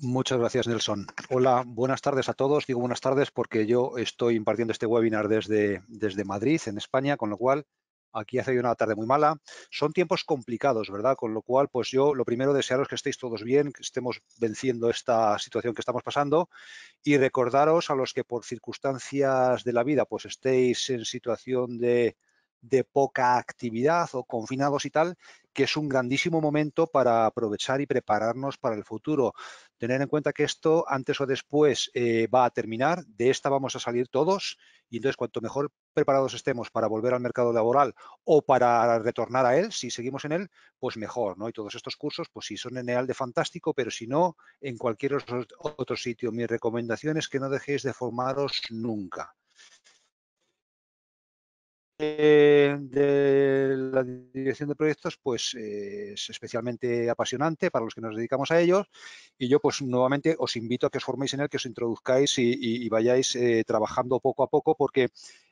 Muchas gracias, Nelson. Hola, buenas tardes a todos. Digo buenas tardes porque yo estoy impartiendo este webinar desde, desde Madrid, en España, con lo cual aquí hace una tarde muy mala. Son tiempos complicados, ¿verdad? Con lo cual, pues yo lo primero desearos que estéis todos bien, que estemos venciendo esta situación que estamos pasando y recordaros a los que por circunstancias de la vida pues estéis en situación de de poca actividad o confinados y tal, que es un grandísimo momento para aprovechar y prepararnos para el futuro. Tener en cuenta que esto antes o después eh, va a terminar, de esta vamos a salir todos y entonces cuanto mejor preparados estemos para volver al mercado laboral o para retornar a él, si seguimos en él, pues mejor, ¿no? Y todos estos cursos, pues si son en EAL de fantástico, pero si no, en cualquier otro sitio. Mi recomendación es que no dejéis de formaros nunca. Eh, de, la dirección de proyectos pues eh, es especialmente apasionante para los que nos dedicamos a ellos y yo pues nuevamente os invito a que os forméis en él, que os introduzcáis y, vayáis eh, trabajando poco a poco porque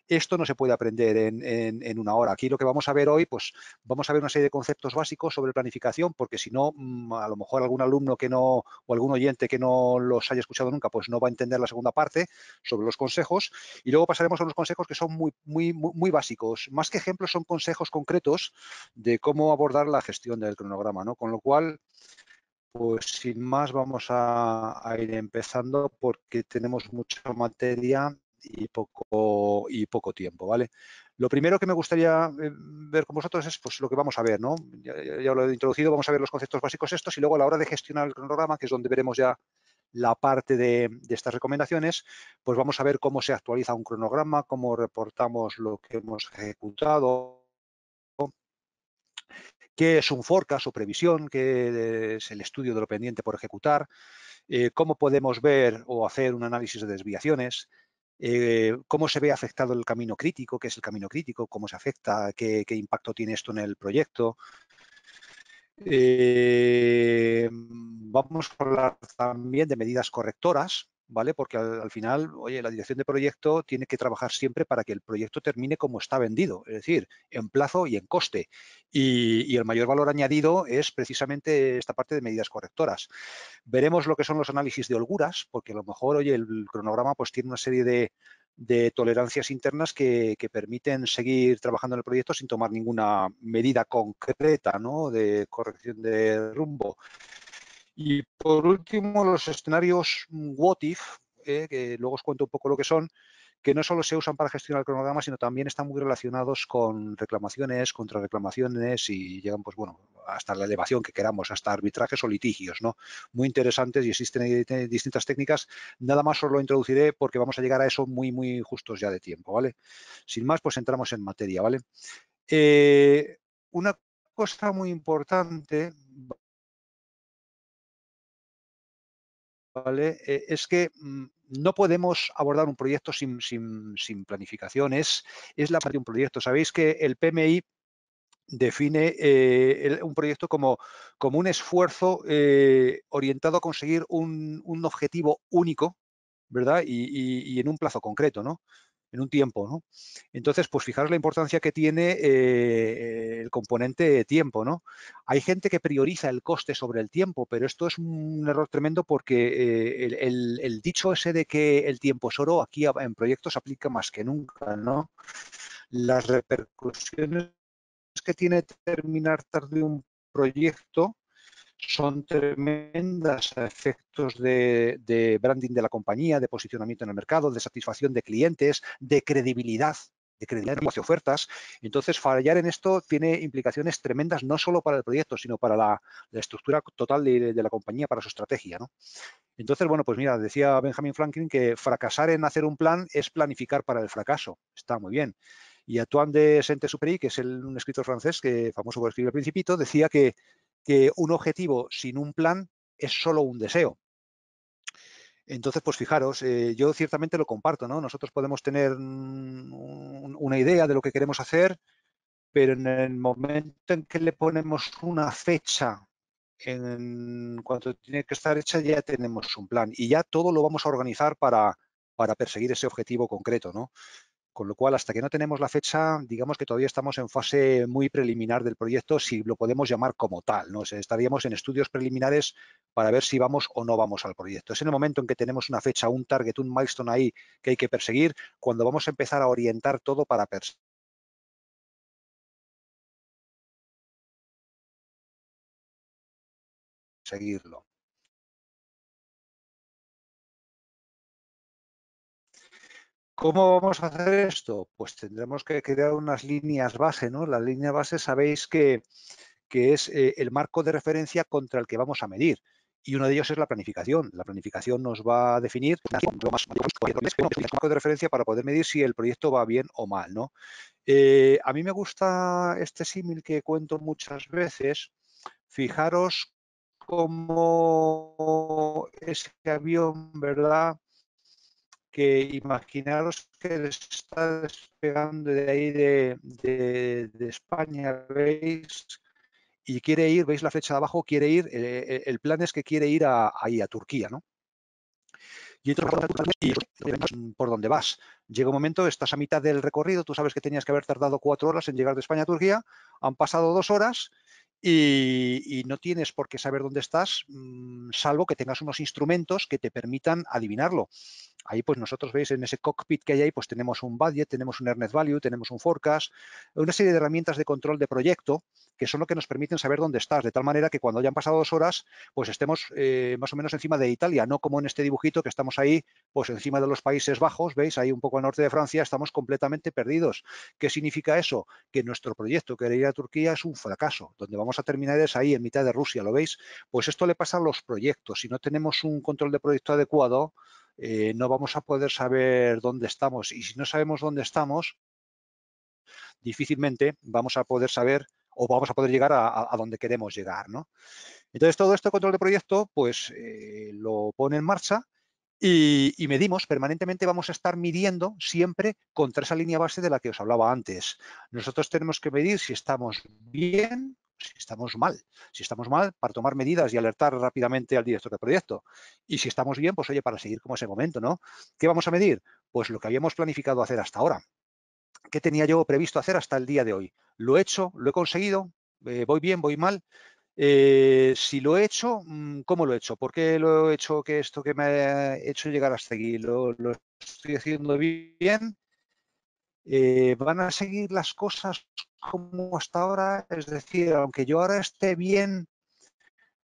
esto no se puede aprender en, en, una hora. Aquí lo que vamos a ver hoy, pues vamos a ver una serie de conceptos básicos sobre planificación, porque si no, mm, a lo mejor algún alumno que no o algún oyente que no los haya escuchado nunca, pues no va a entender la segunda parte sobre los consejos. Y luego pasaremos a los consejos que son muy, muy, muy, básicos. Más que ejemplos, son consejos concretos de cómo abordar la gestión del cronograma, ¿no? Con lo cual, pues sin más vamos a, ir empezando porque tenemos mucha materia y poco, y poco tiempo, ¿vale? Lo primero que me gustaría eh, ver con vosotros es pues, lo que vamos a ver, ¿no? Ya, lo he introducido, vamos a ver los conceptos básicos estos y luego a la hora de gestionar el cronograma, que es donde veremos ya la parte de, estas recomendaciones, pues vamos a ver cómo se actualiza un cronograma, cómo reportamos lo que hemos ejecutado, qué es un forecast o previsión, qué es el estudio de lo pendiente por ejecutar, eh, cómo podemos ver o hacer un análisis de desviaciones, eh, cómo se ve afectado el camino crítico, qué es el camino crítico, cómo se afecta, qué, impacto tiene esto en el proyecto. Eh, vamos a hablar también de medidas correctoras, porque al, final, oye, la dirección de proyecto tiene que trabajar siempre para que el proyecto termine como está vendido, es decir, en plazo y en coste. Y, el mayor valor añadido es precisamente esta parte de medidas correctoras. Veremos lo que son los análisis de holguras, porque a lo mejor, oye, el cronograma pues tiene una serie de, tolerancias internas que, permiten seguir trabajando en el proyecto sin tomar ninguna medida concreta de corrección de rumbo. Y por último, los escenarios what eh, que luego os cuento un poco lo que son, que no solo se usan para gestionar el cronograma, sino también están muy relacionados con reclamaciones, contrarreclamaciones y llegan, pues bueno, hasta la elevación que queramos, hasta arbitrajes o litigios, ¿no? Muy interesantes y existen distintas técnicas. Nada más os lo introduciré porque vamos a llegar a eso muy, muy justos ya de tiempo, ¿vale? Sin más, pues entramos en materia, ¿vale? Eh, una cosa muy importante, ¿vale? Eh, es que mm, no podemos abordar un proyecto sin, sin, sin planificaciones. Es la parte de un proyecto. Sabéis que el PMI define eh, un proyecto como, como un esfuerzo eh, orientado a conseguir un, objetivo único, ¿verdad? Y, y, en un plazo concreto, ¿no? en un tiempo. ¿no? Entonces, pues fijaros la importancia que tiene eh, el componente de tiempo. ¿no? Hay gente que prioriza el coste sobre el tiempo, pero esto es un error tremendo porque eh, el, el, dicho ese de que el tiempo es oro aquí en proyectos aplica más que nunca. ¿no? Las repercusiones que tiene terminar tarde un proyecto son tremendas efectos de, branding de la compañía, de posicionamiento en el mercado, de satisfacción de clientes, de credibilidad de credibilidad de ofertas. Entonces, fallar en esto tiene implicaciones tremendas, no solo para el proyecto, sino para la, estructura total de, la compañía, para su estrategia. Entonces, bueno, pues mira, decía Benjamin Franklin que fracasar en hacer un plan es planificar para el fracaso. Está muy bien. Y Antoine de Saint-Exupéry, que es un escritor francés que famoso por escribir El Principito, decía que que un objetivo sin un plan es solo un deseo. Entonces, pues fijaros, eh, yo ciertamente lo comparto, ¿no? Nosotros podemos tener una idea de lo que queremos hacer, pero en el momento en que le ponemos una fecha en cuanto tiene que estar hecha, ya tenemos un plan y ya todo lo vamos a organizar para, para perseguir ese objetivo concreto, ¿no? Con lo cual, hasta que no tenemos la fecha, digamos que todavía estamos en fase muy preliminar del proyecto, si lo podemos llamar como tal. ¿no? estaríamos en estudios preliminares para ver si vamos o no vamos al proyecto. Es en el momento en que tenemos una fecha, un target, un milestone ahí que hay que perseguir, cuando vamos a empezar a orientar todo para perseguirlo. seguirlo. ¿Cómo vamos a hacer esto? Pues tendremos que crear unas líneas base. ¿no? La línea base sabéis que, es eh, el marco de referencia contra el que vamos a medir. Y uno de ellos es la planificación. La planificación nos va a definir el marco de referencia para poder medir si el proyecto va bien o mal. ¿no? Eh, a mí me gusta este símil que cuento muchas veces. Fijaros cómo ese avión, ¿verdad? que imaginaros que estás está de ahí de, España, ¿veis? Y quiere ir, ¿veis la flecha de abajo? Quiere ir, eh, eh, el plan es que quiere ir a, ahí a Turquía, ¿no? Y entonces, por dónde vas. Llega un momento, estás a mitad del recorrido, tú sabes que tenías que haber tardado cuatro horas en llegar de España a Turquía, han pasado dos horas y, y, no tienes por qué saber dónde estás, mm, salvo que tengas unos instrumentos que te permitan adivinarlo. Ahí pues nosotros veis en ese cockpit que hay ahí pues tenemos un budget, tenemos un earned value, tenemos un forecast, una serie de herramientas de control de proyecto que son lo que nos permiten saber dónde estás, de tal manera que cuando hayan pasado dos horas pues estemos eh, más o menos encima de Italia, no como en este dibujito que estamos ahí pues encima de los Países Bajos, veis ahí un poco al norte de Francia, estamos completamente perdidos. ¿Qué significa eso? Que nuestro proyecto que era ir a Turquía es un fracaso, donde vamos a terminar es ahí en mitad de Rusia, ¿lo veis? Pues esto le pasa a los proyectos, si no tenemos un control de proyecto adecuado, eh, no vamos a poder saber dónde estamos. Y si no sabemos dónde estamos, difícilmente vamos a poder saber o vamos a poder llegar a, donde queremos llegar. Entonces, todo este control de proyecto, pues eh, lo pone en marcha y, medimos, permanentemente vamos a estar midiendo siempre contra esa línea base de la que os hablaba antes. Nosotros tenemos que medir si estamos bien, si estamos mal. Si estamos mal, para tomar medidas y alertar rápidamente al director de proyecto. Y si estamos bien, pues oye, para seguir como ese momento, ¿no? ¿Qué vamos a medir? Pues lo que habíamos planificado hacer hasta ahora. ¿Qué tenía yo previsto hacer hasta el día de hoy? ¿Lo he hecho? ¿Lo he conseguido? Eh, ¿Voy bien? ¿Voy mal? Eh, si lo he hecho, mm, ¿cómo lo he hecho? ¿Por qué lo he hecho que esto que me ha hecho llegar hasta aquí? lo estoy haciendo bien? Eh, van a seguir las cosas como hasta ahora, es decir, aunque yo ahora esté bien,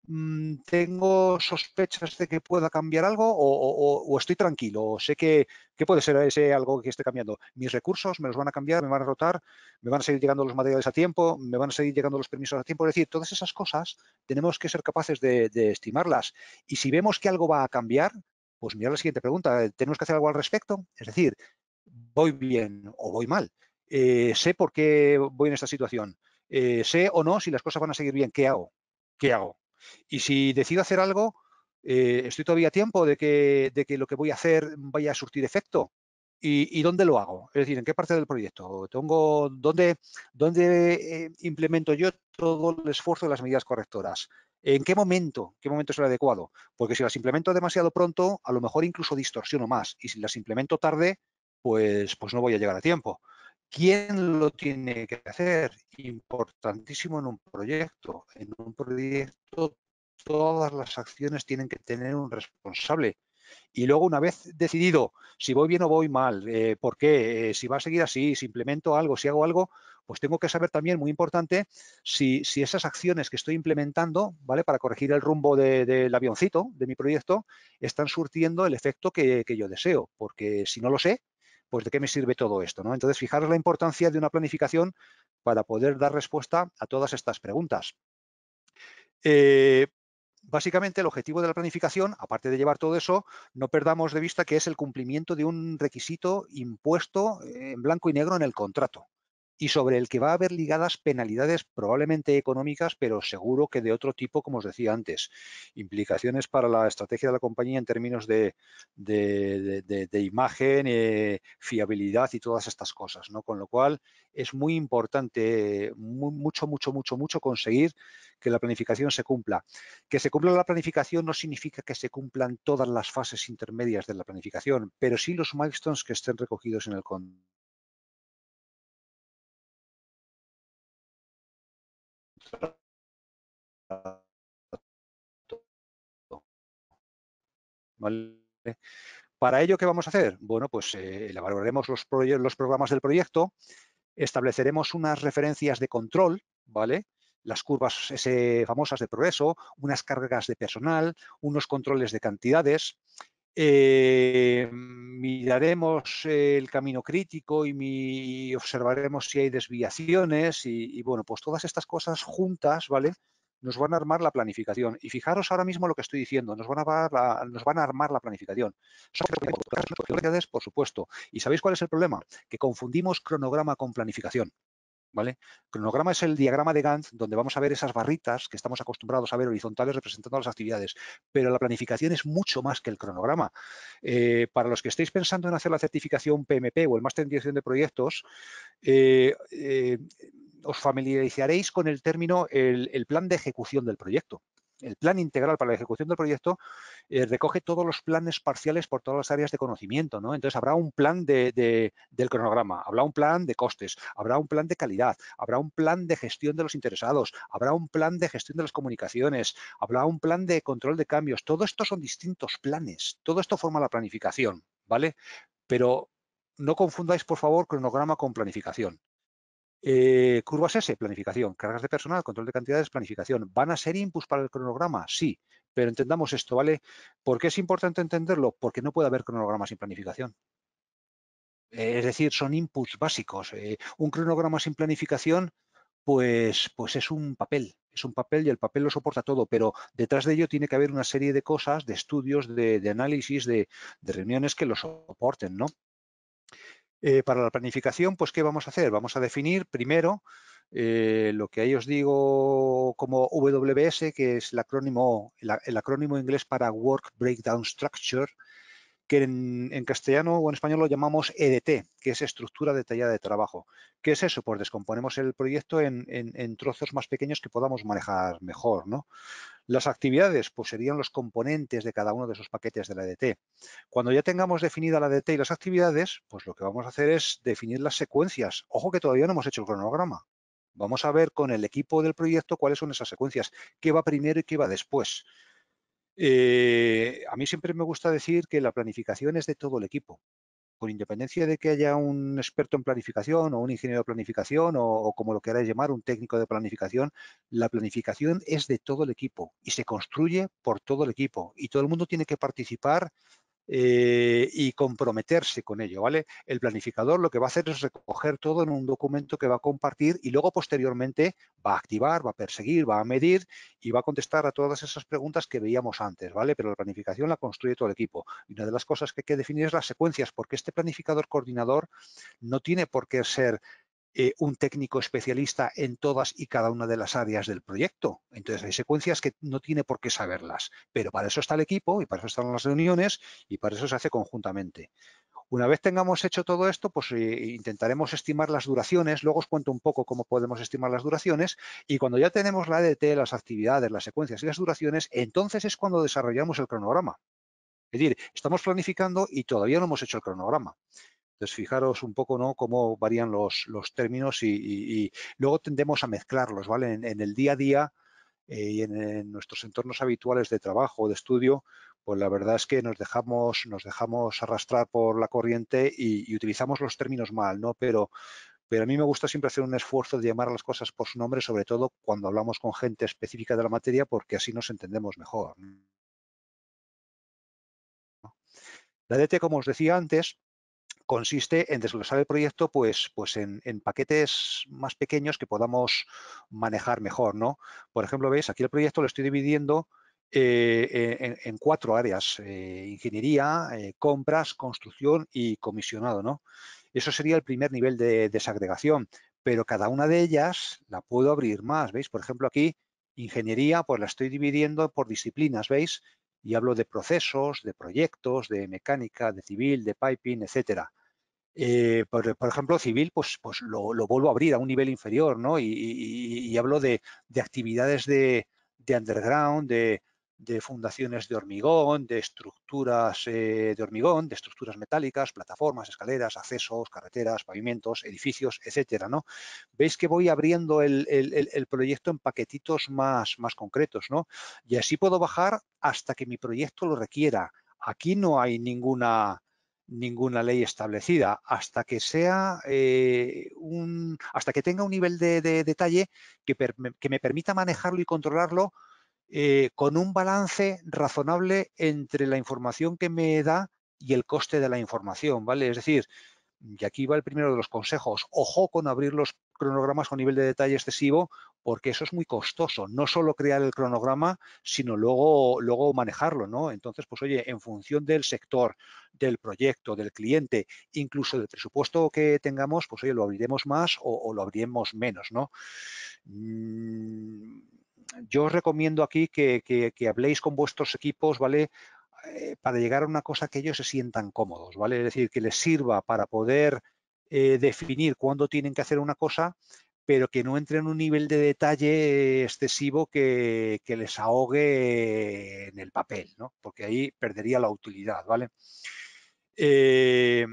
mm, tengo sospechas de que pueda cambiar algo o, estoy tranquilo, o sé que, puede ser ese algo que esté cambiando. Mis recursos me los van a cambiar, me van a rotar, me van a seguir llegando los materiales a tiempo, me van a seguir llegando los permisos a tiempo. Es decir, todas esas cosas tenemos que ser capaces de, estimarlas. Y si vemos que algo va a cambiar, pues mira la siguiente pregunta, ¿tenemos que hacer algo al respecto? Es decir, voy bien o voy mal, eh, sé por qué voy en esta situación, eh, sé o no si las cosas van a seguir bien, ¿qué hago? ¿Qué hago? Y si decido hacer algo, eh, estoy todavía a tiempo de que, lo que voy a hacer vaya a surtir efecto. ¿Y, dónde lo hago? Es decir, ¿en qué parte del proyecto? Tengo, ¿Dónde, dónde implemento yo todo el esfuerzo de las medidas correctoras? ¿En qué momento? ¿Qué momento es el adecuado? Porque si las implemento demasiado pronto, a lo mejor incluso distorsiono más. Y si las implemento tarde, pues, pues no voy a llegar a tiempo. ¿Quién lo tiene que hacer? Importantísimo en un proyecto. En un proyecto todas las acciones tienen que tener un responsable. Y luego una vez decidido si voy bien o voy mal, eh, por qué, eh, si va a seguir así, si implemento algo, si hago algo, pues tengo que saber también, muy importante, si, si esas acciones que estoy implementando, ¿vale? Para corregir el rumbo del avioncito de mi proyecto, están surtiendo el efecto que yo deseo, porque si no lo sé, pues de qué me sirve todo esto. ¿no? Entonces, fijaros la importancia de una planificación para poder dar respuesta a todas estas preguntas. Eh, básicamente, el objetivo de la planificación, aparte de llevar todo eso, no perdamos de vista que es el cumplimiento de un requisito impuesto en blanco y negro en el contrato y sobre el que va a haber ligadas penalidades probablemente económicas, pero seguro que de otro tipo, como os decía antes. Implicaciones para la estrategia de la compañía en términos de, imagen, eh, fiabilidad y todas estas cosas. ¿no? Con lo cual es muy importante, mucho, mucho, mucho, mucho conseguir que la planificación se cumpla. Que se cumpla la planificación no significa que se cumplan todas las fases intermedias de la planificación, pero sí los milestones que estén recogidos en el Para ello, ¿qué vamos a hacer? Bueno, pues evaluaremos eh, elaboraremos los, programas del proyecto, estableceremos unas referencias de control, ¿vale? las curvas famosas de progreso, unas cargas de personal, unos controles de cantidades eh, miraremos el camino crítico y, observaremos si hay desviaciones y, bueno, pues todas estas cosas juntas, ¿vale? Nos van a armar la planificación. Y fijaros ahora mismo lo que estoy diciendo, nos van a armar la, nos van a armar la planificación. por supuesto. ¿Y sabéis cuál es el problema? Que confundimos cronograma con planificación. ¿Vale? Cronograma es el diagrama de Gantt donde vamos a ver esas barritas que estamos acostumbrados a ver horizontales representando las actividades, pero la planificación es mucho más que el cronograma. Eh, para los que estéis pensando en hacer la certificación PMP o el máster en dirección de proyectos, eh, eh, os familiarizaréis con el término el plan de ejecución del proyecto el plan integral para la ejecución del proyecto eh, recoge todos los planes parciales por todas las áreas de conocimiento, ¿no? Entonces habrá un plan del cronograma, habrá un plan de costes, habrá un plan de calidad, habrá un plan de gestión de los interesados, habrá un plan de gestión de las comunicaciones, habrá un plan de control de cambios. Todo esto son distintos planes, todo esto forma la planificación, ¿vale? Pero no confundáis, por favor, cronograma con planificación. Eh, curvas S, planificación. Cargas de personal, control de cantidades, planificación. ¿Van a ser inputs para el cronograma? Sí, pero entendamos esto, ¿vale? ¿Por qué es importante entenderlo? Porque no puede haber cronograma sin planificación. Eh, es decir, son inputs básicos. Eh, un cronograma sin planificación, pues, pues es un papel, es un papel y el papel lo soporta todo, pero detrás de ello tiene que haber una serie de cosas, de estudios, de, análisis, de, reuniones que lo soporten, ¿no? Eh, para la planificación, pues, ¿qué vamos a hacer? Vamos a definir primero eh, lo que ahí os digo como WBS, que es el acrónimo, el, inglés para Work Breakdown Structure, que en, castellano o en español lo llamamos EDT, que es estructura detallada de trabajo. ¿Qué es eso? Pues descomponemos el proyecto en, en trozos más pequeños que podamos manejar mejor. ¿no? Las actividades pues serían los componentes de cada uno de esos paquetes de la e DT. Cuando ya tengamos definida la e DT y las actividades, pues lo que vamos a hacer es definir las secuencias. Ojo que todavía no hemos hecho el cronograma. Vamos a ver con el equipo del proyecto cuáles son esas secuencias, qué va primero y qué va después. Eh, a mí siempre me gusta decir que la planificación es de todo el equipo con independencia de que haya un experto en planificación o un ingeniero de planificación o, como lo queráis llamar, un técnico de planificación, la planificación es de todo el equipo y se construye por todo el equipo y todo el mundo tiene que participar eh, y comprometerse con ello, ¿vale? El planificador lo que va a hacer es recoger todo en un documento que va a compartir y luego posteriormente va a activar, va a perseguir, va a medir y va a contestar a todas esas preguntas que veíamos antes, ¿vale? Pero la planificación la construye todo el equipo. Y una de las cosas que hay que definir es las secuencias, porque este planificador coordinador no tiene por qué ser eh, un técnico especialista en todas y cada una de las áreas del proyecto. Entonces hay secuencias que no tiene por qué saberlas, pero para eso está el equipo y para eso están las reuniones y para eso se hace conjuntamente. Una vez tengamos hecho todo esto, pues eh, intentaremos estimar las duraciones, luego os cuento un poco cómo podemos estimar las duraciones y cuando ya tenemos la EDT, las actividades, las secuencias y las duraciones, entonces es cuando desarrollamos el cronograma. Es decir, estamos planificando y todavía no hemos hecho el cronograma. Entonces, fijaros un poco cómo varían los, términos y, luego tendemos a mezclarlos, ¿vale? En, el día a día eh, y en, nuestros entornos habituales de trabajo o de estudio, pues la verdad es que nos dejamos, nos dejamos arrastrar por la corriente y, utilizamos los términos mal, ¿no? Pero, pero a mí me gusta siempre hacer un esfuerzo de llamar a las cosas por su nombre, sobre todo cuando hablamos con gente específica de la materia, porque así nos entendemos mejor. La DT, como os decía antes, consiste en desglosar el proyecto pues, pues en, paquetes más pequeños que podamos manejar mejor. ¿no? Por ejemplo, veis, aquí el proyecto lo estoy dividiendo eh, en, cuatro áreas, eh, ingeniería, eh, compras, construcción y comisionado. ¿no? Eso sería el primer nivel de desagregación, pero cada una de ellas la puedo abrir más. ¿Veis? Por ejemplo, aquí ingeniería, pues la estoy dividiendo por disciplinas, ¿veis? Y hablo de procesos, de proyectos, de mecánica, de civil, de piping, etcétera. Eh, por, ejemplo, civil, pues, pues lo, vuelvo a abrir a un nivel inferior, ¿no? Y, hablo de, actividades de, underground, de, fundaciones de hormigón, de estructuras eh, de hormigón, de estructuras metálicas, plataformas, escaleras, accesos, carreteras, pavimentos, edificios, etcétera, ¿no? Veis que voy abriendo el, el, proyecto en paquetitos más, más concretos, ¿no? Y así puedo bajar hasta que mi proyecto lo requiera. Aquí no hay ninguna ninguna ley establecida hasta que sea eh, un hasta que tenga un nivel de, detalle que, que, me permita manejarlo y controlarlo eh, con un balance razonable entre la información que me da y el coste de la información vale es decir y aquí va el primero de los consejos ojo con abrir los cronogramas con nivel de detalle excesivo porque eso es muy costoso, no solo crear el cronograma, sino luego, luego manejarlo, ¿no? Entonces, pues oye, en función del sector, del proyecto, del cliente, incluso del presupuesto que tengamos, pues oye, lo abriremos más o, lo abriremos menos, ¿no? Mm, yo os recomiendo aquí que, habléis con vuestros equipos, ¿vale? Eh, para llegar a una cosa que ellos se sientan cómodos, ¿vale? Es decir, que les sirva para poder eh, definir cuándo tienen que hacer una cosa, pero que no entre en un nivel de detalle excesivo que, les ahogue en el papel, porque ahí perdería la utilidad. ¿vale? Eh,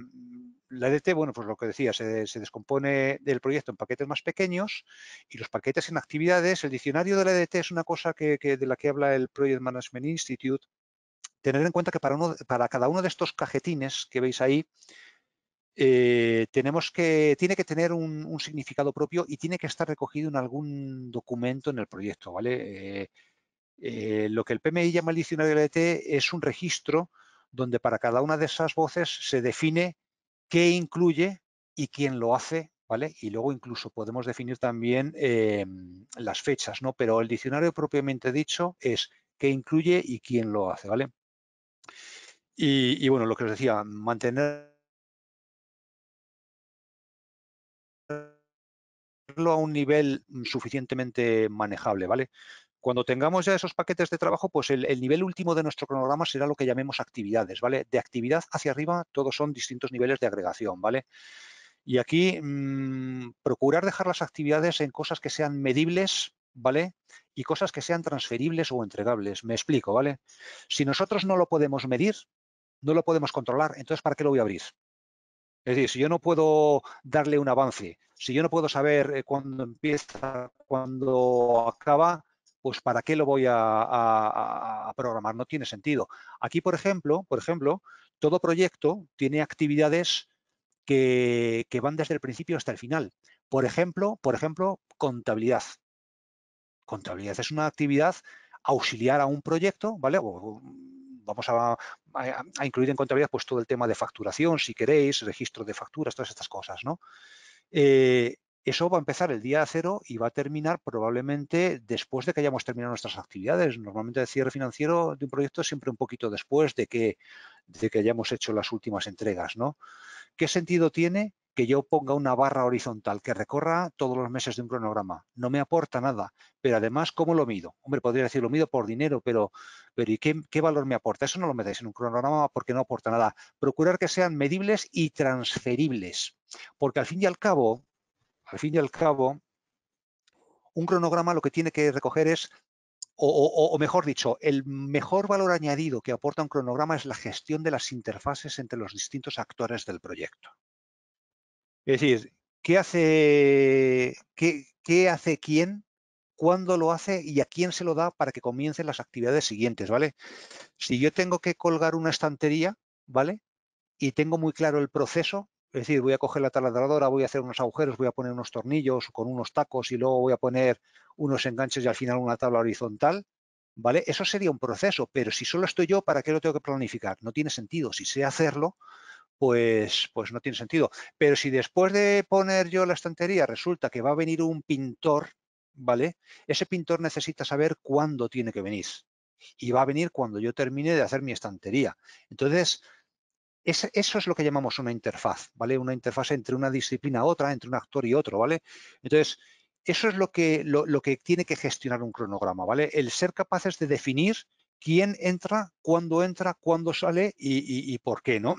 la EDT, bueno, pues lo que decía, se, descompone del proyecto en paquetes más pequeños y los paquetes en actividades. El diccionario de la EDT es una cosa de la que habla el Project Management Institute. Tener en cuenta que para, para cada uno de estos cajetines que veis ahí, eh, tenemos que, tiene que tener un, significado propio y tiene que estar recogido en algún documento en el proyecto. ¿vale? Eh, eh, lo que el PMI llama el diccionario e LT es un registro donde para cada una de esas voces se define qué incluye y quién lo hace, ¿vale? Y luego incluso podemos definir también las fechas, ¿no? Pero el diccionario propiamente dicho es qué incluye y quién lo hace, ¿vale? y bueno, lo que os decía, mantener a un nivel mm, suficientemente manejable, ¿vale? Cuando tengamos ya esos paquetes de trabajo, pues el, nivel último de nuestro cronograma será lo que llamemos actividades, ¿vale? De actividad hacia arriba, todos son distintos niveles de agregación, ¿vale? Y aquí mm, procurar dejar las actividades en cosas que sean medibles, ¿vale? Y cosas que sean transferibles o entregables. Me explico, ¿vale? Si nosotros no lo podemos medir, no lo podemos controlar, entonces ¿para qué lo voy a abrir? Es decir, si yo no puedo darle un avance, si yo no puedo saber eh, cuándo empieza, cuándo acaba, pues ¿para qué lo voy a, programar? No tiene sentido. Aquí, por ejemplo, por ejemplo, todo proyecto tiene actividades que, van desde el principio hasta el final. Por ejemplo, por ejemplo, contabilidad. Contabilidad es una actividad auxiliar a un proyecto, ¿vale? vamos a, incluir en contabilidad pues todo el tema de facturación, si queréis, registro de facturas, todas estas cosas, ¿no? Eh, eso va a empezar el día cero y va a terminar probablemente después de que hayamos terminado nuestras actividades. Normalmente el cierre financiero de un proyecto es siempre un poquito después de que, de que hayamos hecho las últimas entregas, ¿no? ¿Qué sentido tiene que yo ponga una barra horizontal que recorra todos los meses de un cronograma. No me aporta nada, pero además, ¿cómo lo mido? Hombre, podría decir, lo mido por dinero, pero, pero ¿y qué, valor me aporta? Eso no lo metáis en un cronograma porque no aporta nada. Procurar que sean medibles y transferibles, porque al fin y al cabo, al fin y al cabo, un cronograma lo que tiene que recoger es o, mejor dicho, el mejor valor añadido que aporta un cronograma es la gestión de las interfaces entre los distintos actores del proyecto. Es decir, ¿qué hace, qué, hace quién? cuándo lo hace y a quién se lo da para que comiencen las actividades siguientes, ¿vale? Si yo tengo que colgar una estantería, ¿vale? Y tengo muy claro el proceso, es decir, voy a coger la taladradora, voy a hacer unos agujeros, voy a poner unos tornillos con unos tacos y luego voy a poner unos enganches y al final una tabla horizontal, ¿vale? Eso sería un proceso, pero si solo estoy yo, ¿para qué lo tengo que planificar? No tiene sentido. Si sé hacerlo, pues, pues, no tiene sentido. Pero si después de poner yo la estantería resulta que va a venir un pintor, ¿vale? Ese pintor necesita saber cuándo tiene que venir. Y va a venir cuando yo termine de hacer mi estantería. Entonces, eso es lo que llamamos una interfaz, ¿vale? Una interfaz entre una disciplina a otra, entre un actor y otro, ¿vale? Entonces, eso es lo que, que tiene que gestionar un cronograma, ¿vale? El ser capaces de definir quién entra, cuándo entra, cuándo sale y por qué, ¿no?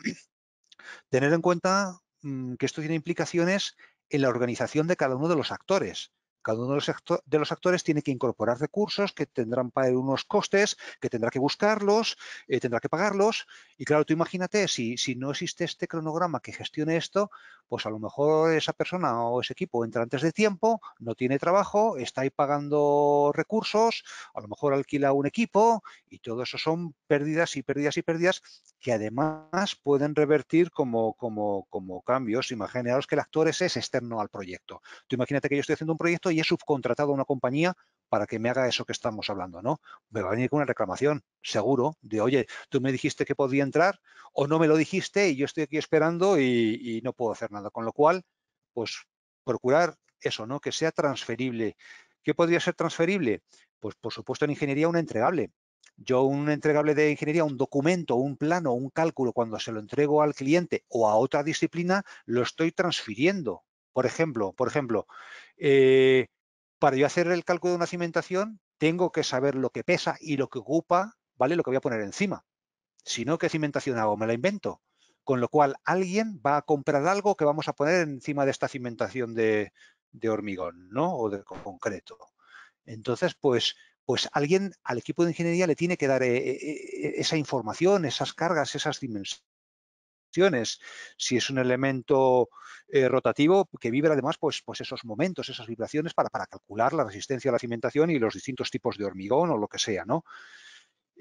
Tener en cuenta mm, que esto tiene implicaciones en la organización de cada uno de los actores. Cada uno de los, actores tiene que incorporar recursos que tendrán para unos costes, que tendrá que buscarlos, eh, tendrá que pagarlos. Y claro, tú imagínate, si, si, no existe este cronograma que gestione esto, pues a lo mejor esa persona o ese equipo entra antes de tiempo, no tiene trabajo, está ahí pagando recursos, a lo mejor alquila un equipo y todo eso son pérdidas y pérdidas y pérdidas que además pueden revertir como, como, como cambios. imaginaros que el actor es externo al proyecto. Tú imagínate que yo estoy haciendo un proyecto y he subcontratado a una compañía para que me haga eso que estamos hablando, ¿no? Me va a venir con una reclamación, seguro, de oye, tú me dijiste que podía entrar o no me lo dijiste y yo estoy aquí esperando y, y no puedo hacer nada. Con lo cual, pues procurar eso, ¿no? Que sea transferible. ¿Qué podría ser transferible? Pues por supuesto en ingeniería un entregable. Yo un entregable de ingeniería, un documento, un plano, un cálculo, cuando se lo entrego al cliente o a otra disciplina, lo estoy transfiriendo. Por ejemplo, por ejemplo, eh, para yo hacer el cálculo de una cimentación, tengo que saber lo que pesa y lo que ocupa, ¿vale? Lo que voy a poner encima. Si no, ¿qué cimentación hago? Me la invento. Con lo cual, alguien va a comprar algo que vamos a poner encima de esta cimentación de, hormigón, ¿no? O de concreto. Entonces, pues, pues alguien al equipo de ingeniería le tiene que dar eh, eh, esa información, esas cargas, esas dimensiones si es un elemento eh, rotativo que vibra además pues, pues esos momentos, esas vibraciones para, calcular la resistencia a la cimentación y los distintos tipos de hormigón o lo que sea, ¿no?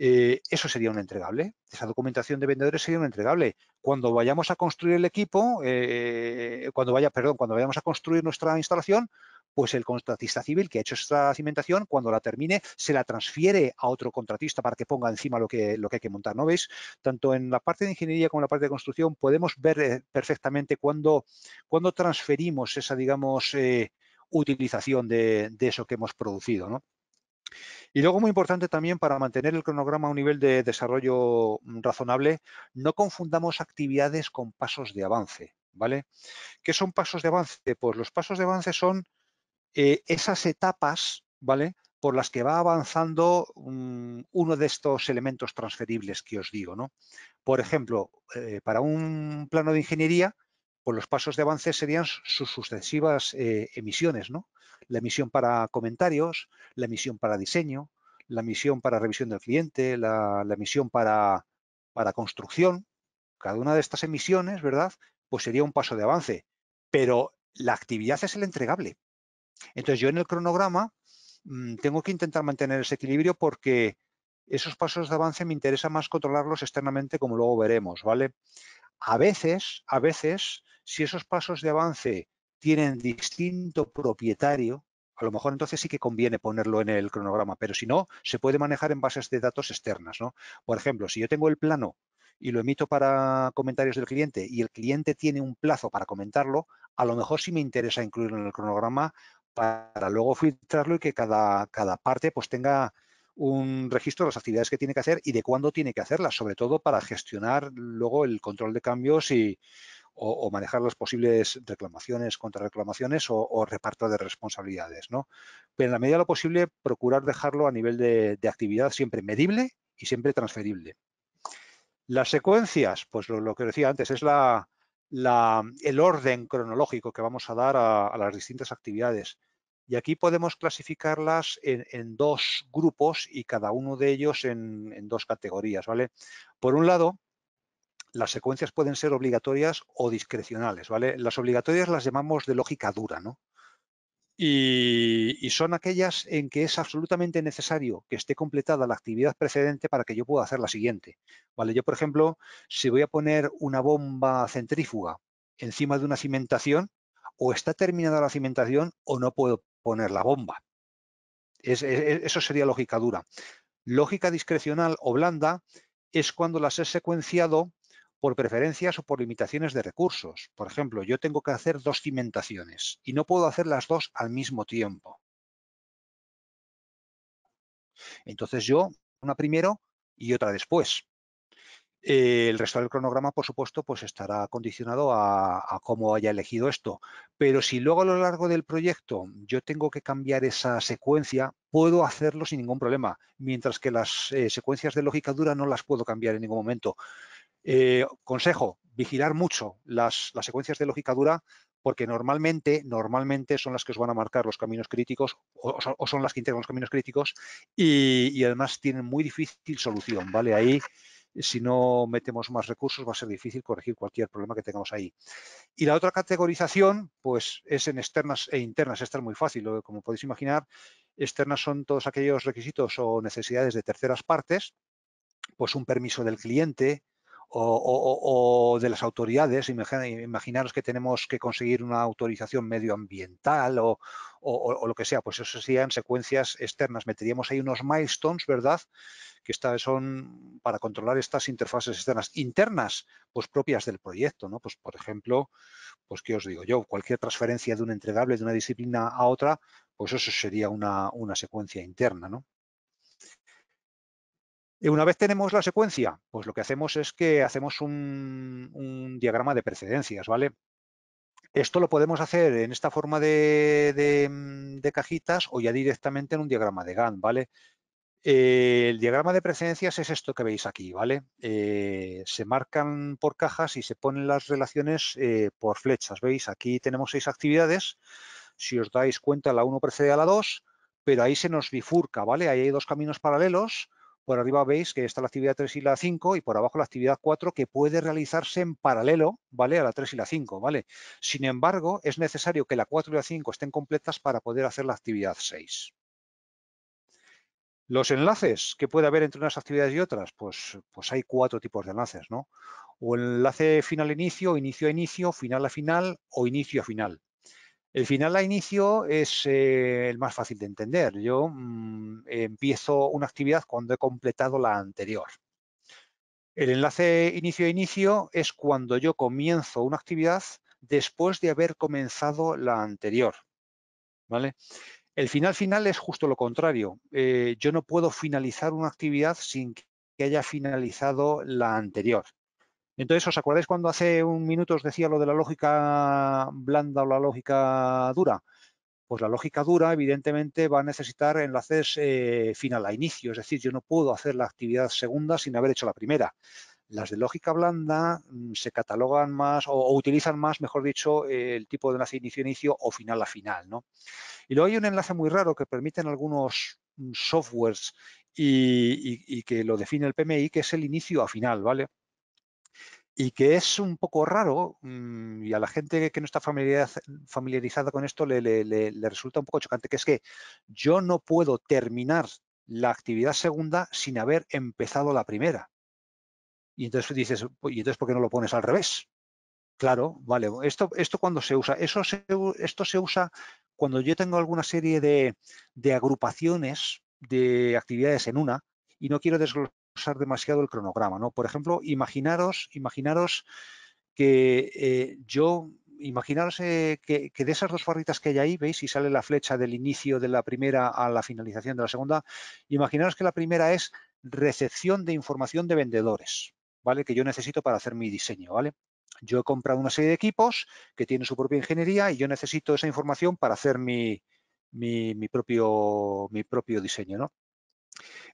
Eh, eso sería un entregable, esa documentación de vendedores sería un entregable. Cuando vayamos a construir el equipo, eh, cuando vaya, perdón, cuando vayamos a construir nuestra instalación, pues el contratista civil que ha hecho esta cimentación, cuando la termine, se la transfiere a otro contratista para que ponga encima lo que, lo que hay que montar. ¿No veis? Tanto en la parte de ingeniería como en la parte de construcción podemos ver eh, perfectamente cuando, cuando transferimos esa, digamos, eh, utilización de, eso que hemos producido. Y luego muy importante también para mantener el cronograma a un nivel de desarrollo razonable, no confundamos actividades con pasos de avance, ¿vale? ¿Qué son pasos de avance? Pues los pasos de avance son eh, esas etapas, ¿vale? Por las que va avanzando mm, uno de estos elementos transferibles que os digo, ¿no? Por ejemplo, eh, para un plano de ingeniería, pues los pasos de avance serían sus sucesivas eh, emisiones, ¿no? La emisión para comentarios, la emisión para diseño, la emisión para revisión del cliente, la, emisión para, para construcción. Cada una de estas emisiones, ¿verdad? Pues sería un paso de avance, pero la actividad es el entregable. Entonces yo en el cronograma mm, tengo que intentar mantener ese equilibrio porque esos pasos de avance me interesa más controlarlos externamente como luego veremos, ¿vale? A veces, a veces, si esos pasos de avance tienen distinto propietario, a lo mejor entonces sí que conviene ponerlo en el cronograma, pero si no, se puede manejar en bases de datos externas. ¿no? Por ejemplo, si yo tengo el plano y lo emito para comentarios del cliente y el cliente tiene un plazo para comentarlo, a lo mejor sí me interesa incluirlo en el cronograma para luego filtrarlo y que cada, cada parte pues tenga un registro de las actividades que tiene que hacer y de cuándo tiene que hacerlas, sobre todo para gestionar luego el control de cambios y, o, manejar las posibles reclamaciones, contrarreclamaciones o, o reparto de responsabilidades. ¿no? Pero en la medida de lo posible, procurar dejarlo a nivel de, actividad siempre medible y siempre transferible. Las secuencias, pues lo, lo que decía antes, es la, la, el orden cronológico que vamos a dar a, las distintas actividades. Y aquí podemos clasificarlas en, dos grupos y cada uno de ellos en, en, dos categorías. ¿vale? Por un lado, las secuencias pueden ser obligatorias o discrecionales. ¿vale? Las obligatorias las llamamos de lógica dura. ¿no? y, son aquellas en que es absolutamente necesario que esté completada la actividad precedente para que yo pueda hacer la siguiente. ¿vale? Yo, por ejemplo, si voy a poner una bomba centrífuga encima de una cimentación, o está terminada la cimentación o no puedo poner la bomba. eso sería lógica dura. Lógica discrecional o blanda es cuando las he secuenciado por preferencias o por limitaciones de recursos. Por ejemplo, yo tengo que hacer dos cimentaciones y no puedo hacer las dos al mismo tiempo. Entonces yo, una primero y otra después. el resto del cronograma, por supuesto, pues estará condicionado a, cómo haya elegido esto. Pero si luego a lo largo del proyecto yo tengo que cambiar esa secuencia, puedo hacerlo sin ningún problema, mientras que las eh, secuencias de lógica dura no las puedo cambiar en ningún momento. Eh, consejo, vigilar mucho las, secuencias de lógica dura porque normalmente, normalmente son las que os van a marcar los caminos críticos o, son, las que integran los caminos críticos y, además tienen muy difícil solución, ¿vale? Ahí, si no metemos más recursos, va a ser difícil corregir cualquier problema que tengamos ahí. Y la otra categorización, pues es en externas e internas. Esta es muy fácil, como podéis imaginar. Externas son todos aquellos requisitos o necesidades de terceras partes, pues un permiso del cliente, o, de las autoridades. Imaginaros que tenemos que conseguir una autorización medioambiental o, lo que sea, pues eso serían secuencias externas. Meteríamos ahí unos milestones, ¿verdad? Que estas son para controlar estas interfaces externas. Internas, pues propias del proyecto, ¿no? Pues por ejemplo, pues qué os digo yo, cualquier transferencia de un entregable de una disciplina a otra, pues eso sería una, una secuencia interna, ¿no? Una vez tenemos la secuencia, pues lo que hacemos es que hacemos un, diagrama de precedencias, ¿vale? Esto lo podemos hacer en esta forma de, mm, cajitas o ya directamente en un diagrama de GAN, ¿vale? Eh, el diagrama de precedencias es esto que veis aquí, ¿vale? Eh, se marcan por cajas y se ponen las relaciones eh, por flechas, ¿veis? Aquí tenemos seis actividades. Si os dais cuenta, la 1 precede a la 2, pero ahí se nos bifurca, ¿vale? Ahí hay dos caminos paralelos por arriba veis que está la actividad 3 y la 5 y por abajo la actividad 4 que puede realizarse en paralelo ¿vale? a la 3 y la 5. ¿vale? Sin embargo, es necesario que la 4 y la 5 estén completas para poder hacer la actividad 6. Los enlaces que puede haber entre unas actividades y otras, pues, pues hay cuatro tipos de enlaces, ¿no? O enlace final-inicio, inicio-inicio, final-a-final o inicio-a-final. El final a inicio es eh, el más fácil de entender. Yo mm, empiezo una actividad cuando he completado la anterior. El enlace inicio-inicio a es cuando yo comienzo una actividad después de haber comenzado la anterior. ¿Vale? El final final es justo lo contrario. Eh, yo no puedo finalizar una actividad sin que haya finalizado la anterior. Entonces, ¿os acordáis cuando hace un minuto os decía lo de la lógica blanda o la lógica dura? Pues la lógica dura, evidentemente, va a necesitar enlaces eh, final a inicio, es decir, yo no puedo hacer la actividad segunda sin haber hecho la primera. Las de lógica blanda mm, se catalogan más o, utilizan más, mejor dicho, el tipo de enlace inicio-inicio o final a final. ¿no? Y luego hay un enlace muy raro que permiten algunos mm, softwares y, y que lo define el PMI, que es el inicio a final, ¿vale? y que es un poco raro mm, y a la gente que no está familiarizada con esto le, resulta un poco chocante, que es que yo no puedo terminar la actividad segunda sin haber empezado la primera. Y entonces dices, pues, ¿y entonces por qué no lo pones al revés? Claro, vale, esto, esto cuando se usa, Eso esto se usa cuando yo tengo alguna serie de, de agrupaciones de actividades en una y no quiero desglosar usar demasiado el cronograma. ¿no? Por ejemplo, imaginaros, imaginaros que eh, yo, imaginaros eh, que, de esas dos barritas que hay ahí, veis, Y sale la flecha del inicio de la primera a la finalización de la segunda, imaginaros que la primera es recepción de información de vendedores, ¿vale? Que yo necesito para hacer mi diseño, ¿vale? Yo he comprado una serie de equipos que tienen su propia ingeniería y yo necesito esa información para hacer mi, mi, propio, mi propio diseño, ¿no?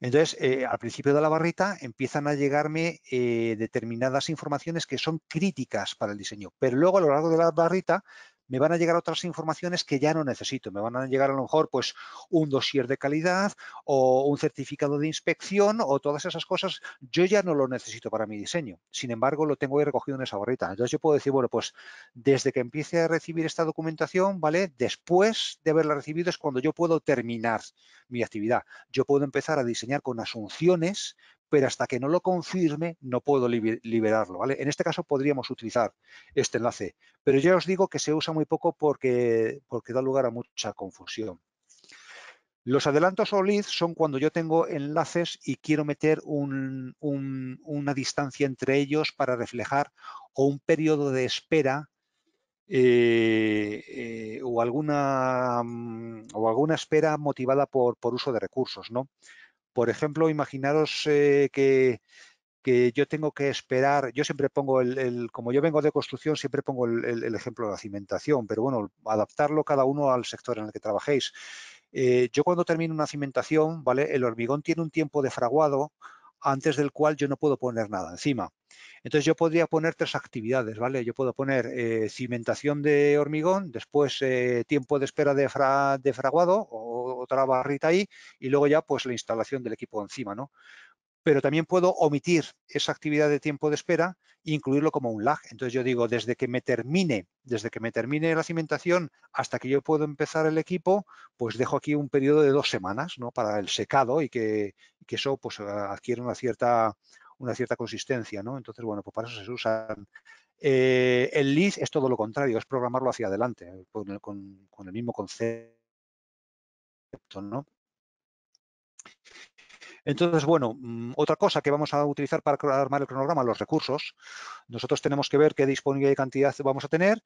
Entonces, eh, al principio de la barrita empiezan a llegarme eh, determinadas informaciones que son críticas para el diseño, pero luego a lo largo de la barrita me van a llegar otras informaciones que ya no necesito. Me van a llegar a lo mejor pues un dossier de calidad o un certificado de inspección o todas esas cosas. Yo ya no lo necesito para mi diseño. Sin embargo, lo tengo ahí recogido en esa gorrita Entonces yo puedo decir, bueno, pues desde que empiece a recibir esta documentación, ¿vale? Después de haberla recibido es cuando yo puedo terminar mi actividad. Yo puedo empezar a diseñar con asunciones pero hasta que no lo confirme no puedo liberarlo. En este caso podríamos utilizar este enlace, pero ya os digo que se usa muy poco porque, porque da lugar a mucha confusión. Los adelantos o leads son cuando yo tengo enlaces y quiero meter una distancia entre ellos para reflejar o un periodo de espera eh, eh, o, alguna, mm, o alguna espera motivada por, por uso de recursos. ¿no? Por ejemplo, imaginaros eh, que, yo tengo que esperar, yo siempre pongo el, como yo vengo de construcción, siempre pongo el, ejemplo de la cimentación, pero bueno, adaptarlo cada uno al sector en el que trabajéis. Eh, yo cuando termino una cimentación, ¿vale? El hormigón tiene un tiempo de fraguado antes del cual yo no puedo poner nada encima. Entonces yo podría poner tres actividades, ¿vale? Yo puedo poner eh, cimentación de hormigón, después tiempo de espera de, fraguado otra barrita ahí y luego ya pues la instalación del equipo encima, ¿no? Pero también puedo omitir esa actividad de tiempo de espera e incluirlo como un lag. Entonces yo digo, desde que me termine, desde que me termine la cimentación hasta que yo puedo empezar el equipo, pues dejo aquí un periodo de dos semanas, ¿no? Para el secado y que, eso pues adquiere una cierta una cierta consistencia, ¿no? Entonces, bueno, pues para eso se usan. Eh, el lead es todo lo contrario, es programarlo hacia adelante, eh, con el mismo concepto entonces, bueno, mm, otra cosa que vamos a utilizar para armar el cronograma, los recursos. Nosotros tenemos que ver qué disponibilidad y cantidad vamos a tener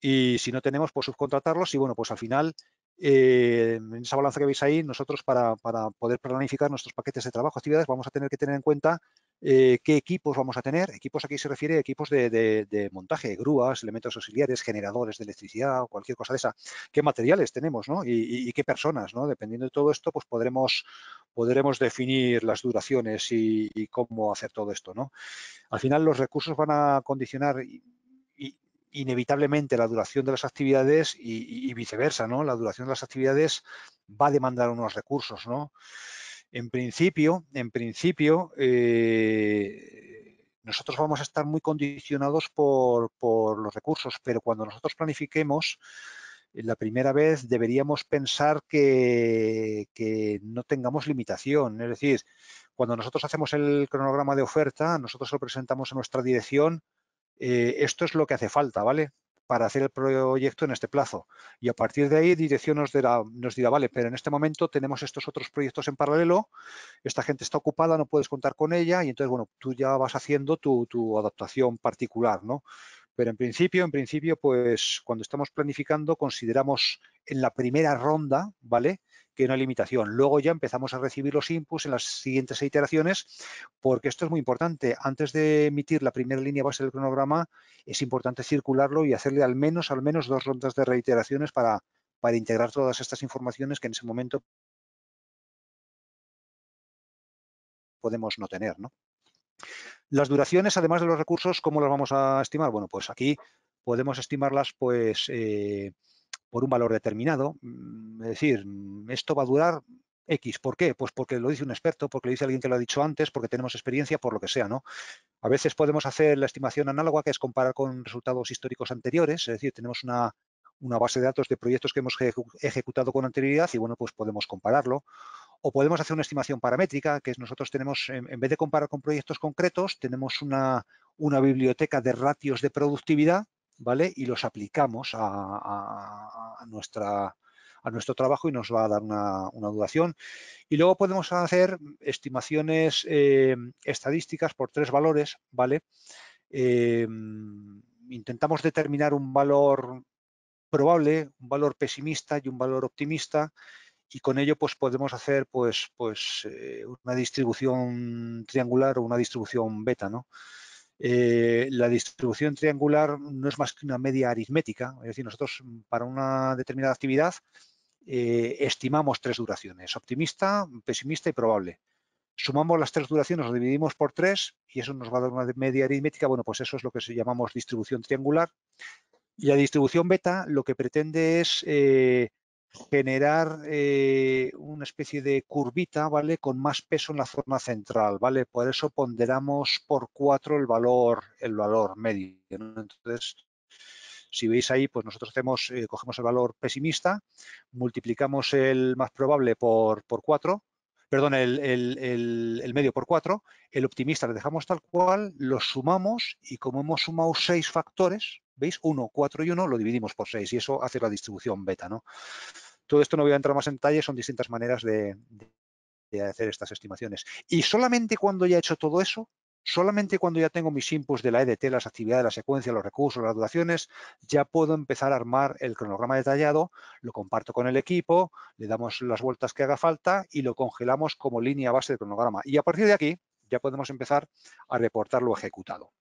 y si no tenemos, pues subcontratarlos y bueno, pues al final, eh, en esa balanza que veis ahí, nosotros para, para, poder planificar nuestros paquetes de trabajo, actividades, vamos a tener que tener en cuenta eh, qué equipos vamos a tener. Equipos aquí se refiere a equipos de, montaje, grúas, elementos auxiliares, generadores de electricidad o cualquier cosa de esa. Qué materiales tenemos ¿no? y, qué personas. ¿no? Dependiendo de todo esto, pues podremos, podremos definir las duraciones y, cómo hacer todo esto. ¿no? Al final los recursos van a condicionar inevitablemente la duración de las actividades y, viceversa, ¿no? La duración de las actividades va a demandar unos recursos, ¿no? En principio, en principio eh, nosotros vamos a estar muy condicionados por, los recursos, pero cuando nosotros planifiquemos, eh, la primera vez deberíamos pensar que, no tengamos limitación. Es decir, cuando nosotros hacemos el cronograma de oferta, nosotros lo presentamos en nuestra dirección, eh, esto es lo que hace falta, ¿vale? para hacer el proyecto en este plazo. Y a partir de ahí, dirección nos dirá, nos vale, pero en este momento tenemos estos otros proyectos en paralelo, esta gente está ocupada, no puedes contar con ella, y entonces, bueno, tú ya vas haciendo tu, tu adaptación particular, ¿no? Pero en principio, en principio, pues cuando estamos planificando consideramos en la primera ronda, ¿vale? Que una limitación. Luego ya empezamos a recibir los inputs en las siguientes iteraciones, porque esto es muy importante. Antes de emitir la primera línea base del cronograma, es importante circularlo y hacerle al menos, al menos dos rondas de reiteraciones para, para integrar todas estas informaciones que en ese momento podemos no tener, ¿no? Las duraciones, además de los recursos, ¿cómo las vamos a estimar? Bueno, pues aquí podemos estimarlas pues eh, por un valor determinado. Mm, es decir, mm, esto va a durar X. ¿Por qué? Pues porque lo dice un experto, porque lo dice alguien que lo ha dicho antes, porque tenemos experiencia, por lo que sea, ¿no? A veces podemos hacer la estimación análoga, que es comparar con resultados históricos anteriores, es decir, tenemos una, una base de datos de proyectos que hemos ejecutado con anterioridad y, bueno, pues podemos compararlo. O podemos hacer una estimación paramétrica, que nosotros tenemos, en, vez de comparar con proyectos concretos, tenemos una, biblioteca de ratios de productividad, ¿vale? Y los aplicamos a, nuestra, a nuestro trabajo y nos va a dar una, duración. Y luego podemos hacer estimaciones eh, estadísticas por tres valores, ¿vale? Eh, intentamos determinar un valor probable, un valor pesimista y un valor optimista y con ello pues podemos hacer pues, pues eh, una distribución triangular o una distribución beta, ¿no? Eh, la distribución triangular no es más que una media aritmética, es decir, nosotros mm, para una determinada actividad eh, estimamos tres duraciones, optimista, pesimista y probable. Sumamos las tres duraciones, lo dividimos por tres y eso nos va a dar una media aritmética, bueno, pues eso es lo que se llamamos distribución triangular. Y la distribución beta lo que pretende es generar eh, una especie de curvita, ¿vale? Con más peso en la zona central, ¿vale? Por eso ponderamos por cuatro el valor, el valor medio. Entonces, si veis ahí, pues nosotros eh, cogemos el valor pesimista, multiplicamos el más probable por, por 4, perdón, el, el, medio por cuatro, el optimista le dejamos tal cual, lo sumamos y como hemos sumado seis factores, ¿veis? 1, 4 y 1, lo dividimos por 6 y eso hace la distribución beta, ¿no? Todo esto no voy a entrar más en detalle, son distintas maneras de, hacer estas estimaciones. Y solamente cuando ya he hecho todo eso, solamente cuando ya tengo mis inputs de la EDT, las actividades, la secuencia, los recursos, las duraciones, ya puedo empezar a armar el cronograma detallado, lo comparto con el equipo, le damos las vueltas que haga falta y lo congelamos como línea base de cronograma. Y a partir de aquí ya podemos empezar a reportar lo ejecutado.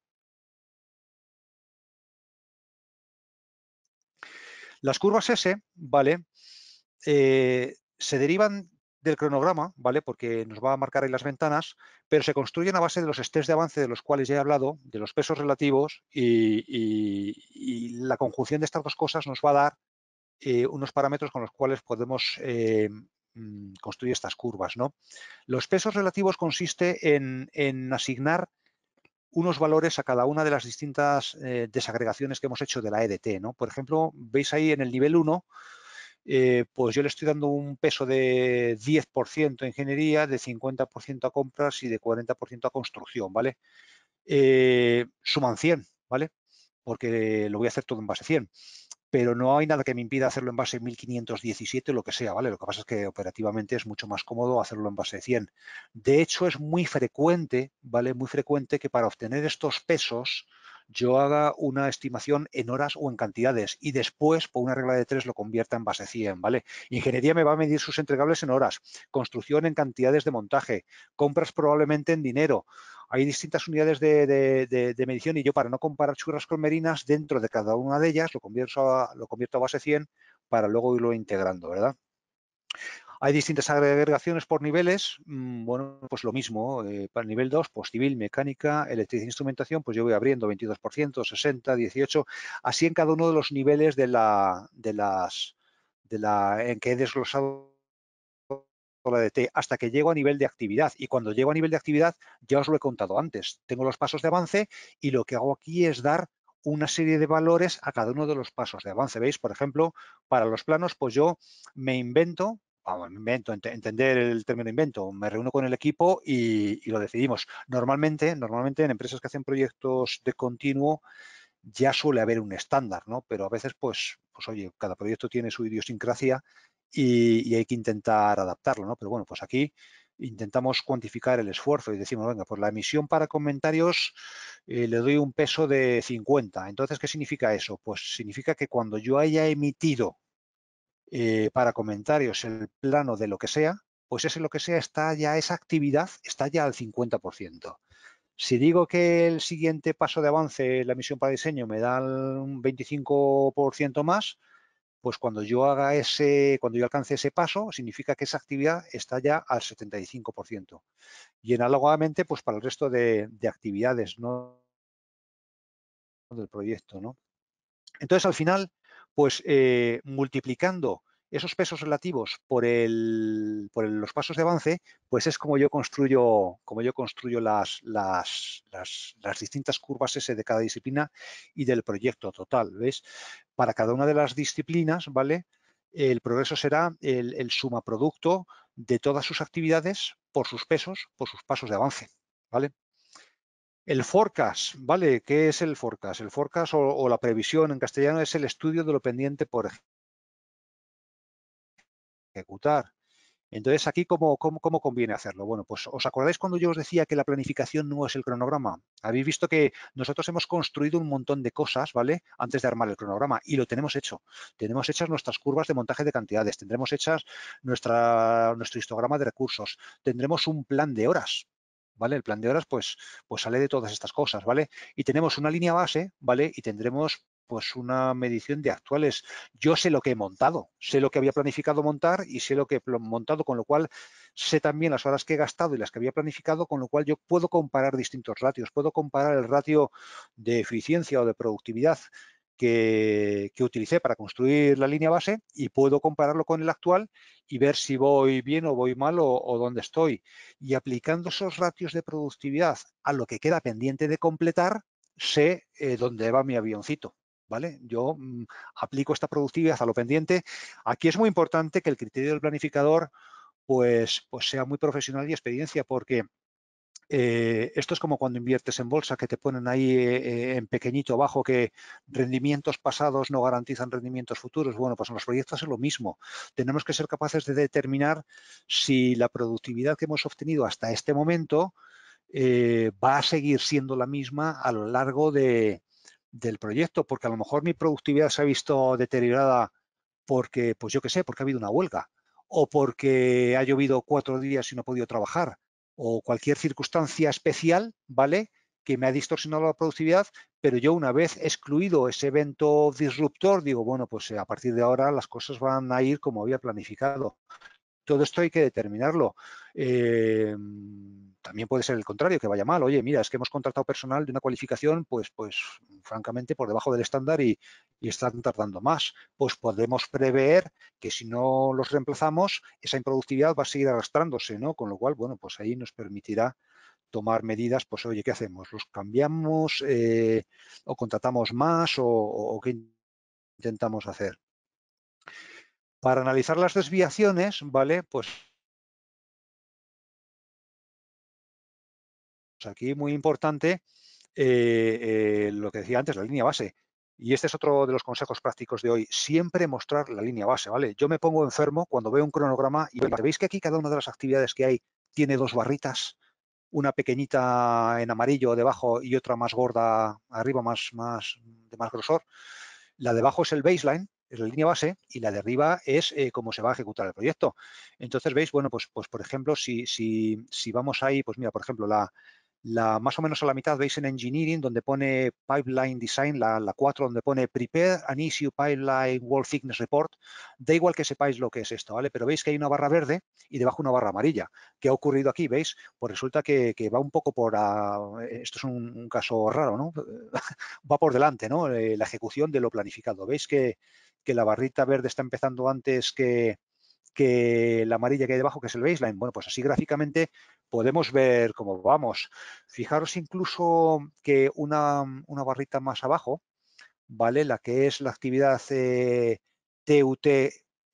Las curvas S, ¿vale? Eh, se derivan del cronograma, ¿vale? Porque nos va a marcar ahí las ventanas, pero se construyen a base de los estés de avance de los cuales ya he hablado, de los pesos relativos y, la conjunción de estas dos cosas nos va a dar eh, unos parámetros con los cuales podemos eh, mm, construir estas curvas, ¿no? Los pesos relativos consiste en, asignar unos valores a cada una de las distintas desagregaciones que hemos hecho de la EDT, Por ejemplo, veis ahí en el nivel 1 eh, pues yo le estoy dando un peso de 10% a ingeniería, de 50% a compras y de 40% a construcción, ¿vale? Eh, suman 100, ¿vale? Porque lo voy a hacer todo en base 100, pero no hay nada que me impida hacerlo en base 1517 o lo que sea, ¿vale? Lo que pasa es que operativamente es mucho más cómodo hacerlo en base 100. De hecho, es muy frecuente, ¿vale? Muy frecuente que para obtener estos pesos, yo haga una estimación en horas o en cantidades y después por una regla de tres lo convierta en base 100, ¿vale? Ingeniería me va a medir sus entregables en horas, construcción en cantidades de montaje, compras probablemente en dinero. Hay distintas unidades de, medición y yo para no comparar churras con merinas, dentro de cada una de ellas lo convierto a, lo convierto a base 100 para luego irlo integrando, ¿verdad? Hay distintas agregaciones por niveles, mm, bueno, pues lo mismo, eh, para el nivel 2, pues civil, mecánica, electricidad e instrumentación, pues yo voy abriendo 22%, 60, 18, así en cada uno de los niveles de la, de las, de la, en que he desglosado la DT, e hasta que llego a nivel de actividad. Y cuando llego a nivel de actividad, ya os lo he contado antes. Tengo los pasos de avance y lo que hago aquí es dar una serie de valores a cada uno de los pasos de avance. ¿Veis? Por ejemplo, para los planos, pues yo me invento Ah, invento, entender el término invento, me reúno con el equipo y, lo decidimos. Normalmente, normalmente en empresas que hacen proyectos de continuo ya suele haber un estándar, ¿no? Pero a veces, pues, pues oye, cada proyecto tiene su idiosincrasia y, hay que intentar adaptarlo, ¿no? Pero bueno, pues aquí intentamos cuantificar el esfuerzo y decimos, venga, pues la emisión para comentarios eh, le doy un peso de 50. Entonces, ¿qué significa eso? Pues significa que cuando yo haya emitido eh, para comentarios el plano de lo que sea, pues ese lo que sea está ya, esa actividad está ya al 50%. Si digo que el siguiente paso de avance, la misión para diseño, me da un 25% más, pues cuando yo haga ese, cuando yo alcance ese paso, significa que esa actividad está ya al 75%. Y análogamente, pues para el resto de, de actividades ¿no? del proyecto, ¿no? Entonces, al final, pues eh, multiplicando esos pesos relativos por, por los pasos de avance, pues es como yo construyo, como yo las, las, las, distintas curvas S de cada disciplina y del proyecto total. ¿Ves? Para cada una de las disciplinas, ¿vale? El progreso será el, el producto de todas sus actividades por sus pesos, por sus pasos de avance. ¿Vale? El forecast, ¿vale? ¿Qué es el forecast? El forecast o, la previsión en castellano es el estudio de lo pendiente por ejecutar. Entonces, aquí, ¿cómo, conviene hacerlo? Bueno, pues os acordáis cuando yo os decía que la planificación no es el cronograma. Habéis visto que nosotros hemos construido un montón de cosas, ¿vale? Antes de armar el cronograma y lo tenemos hecho. Tenemos hechas nuestras curvas de montaje de cantidades, tendremos hechas nuestra, nuestro histograma de recursos, tendremos un plan de horas, el plan de horas, pues, pues sale de todas estas cosas, ¿vale? Y tenemos una línea base, ¿vale? Y tendremos pues una medición de actuales. Yo sé lo que he montado, sé lo que había planificado montar y sé lo que he montado, con lo cual sé también las horas que he gastado y las que había planificado, con lo cual yo puedo comparar distintos ratios, puedo comparar el ratio de eficiencia o de productividad que, utilicé para construir la línea base y puedo compararlo con el actual y ver si voy bien o voy mal o, dónde estoy. Y aplicando esos ratios de productividad a lo que queda pendiente de completar, sé eh, dónde va mi avioncito. ¿Vale? Yo mm, aplico esta productividad a lo pendiente. Aquí es muy importante que el criterio del planificador pues, pues sea muy profesional y experiencia, porque eh, esto es como cuando inviertes en bolsa, que te ponen ahí eh, en pequeñito abajo que rendimientos pasados no garantizan rendimientos futuros. Bueno, pues en los proyectos es lo mismo. Tenemos que ser capaces de determinar si la productividad que hemos obtenido hasta este momento eh, va a seguir siendo la misma a lo largo del proyecto, porque a lo mejor mi productividad se ha visto deteriorada porque, pues yo qué sé, porque ha habido una huelga o porque ha llovido cuatro días y no he podido trabajar o cualquier circunstancia especial, ¿vale? que me ha distorsionado la productividad, pero yo una vez excluido ese evento disruptor, digo, bueno, pues eh, a partir de ahora las cosas van a ir como había planificado. Todo esto hay que determinarlo. Eh, también puede ser el contrario, que vaya mal. Oye, mira, es que hemos contratado personal de una cualificación, pues, pues francamente, por debajo del estándar y, están tardando más. Pues podemos prever que si no los reemplazamos, esa improductividad va a seguir arrastrándose, ¿no? Con lo cual, bueno, pues ahí nos permitirá tomar medidas, pues oye, ¿qué hacemos? ¿Los cambiamos eh, o contratamos más o qué intentamos hacer? Para analizar las desviaciones, ¿vale? Pues aquí muy importante eh, eh, lo que decía antes, la línea base. Y este es otro de los consejos prácticos de hoy. Siempre mostrar la línea base, ¿vale? Yo me pongo enfermo cuando veo un cronograma y veis que aquí cada una de las actividades que hay tiene dos barritas, una pequeñita en amarillo debajo y otra más gorda arriba, más, más de más grosor. La debajo es el baseline, es la línea base y la de arriba es eh, cómo se va a ejecutar el proyecto. Entonces, veis, bueno, pues, pues por ejemplo, si, si, si vamos ahí, pues mira, por ejemplo, la, la, más o menos a la mitad veis en Engineering, donde pone Pipeline Design, la, 4, donde pone Prepare an Issue Pipeline world Thickness Report. Da igual que sepáis lo que es esto, ¿vale? Pero veis que hay una barra verde y debajo una barra amarilla. ¿Qué ha ocurrido aquí? ¿Veis? Pues resulta que, va un poco por... esto es un, caso raro, ¿no? va por delante, ¿no? Eh, la ejecución de lo planificado. ¿Veis que, que la barrita verde está empezando antes que, que la amarilla que hay debajo, que es el baseline. Bueno, pues así gráficamente podemos ver cómo vamos. Fijaros incluso que una, barrita más abajo, ¿vale? La que es la actividad TUT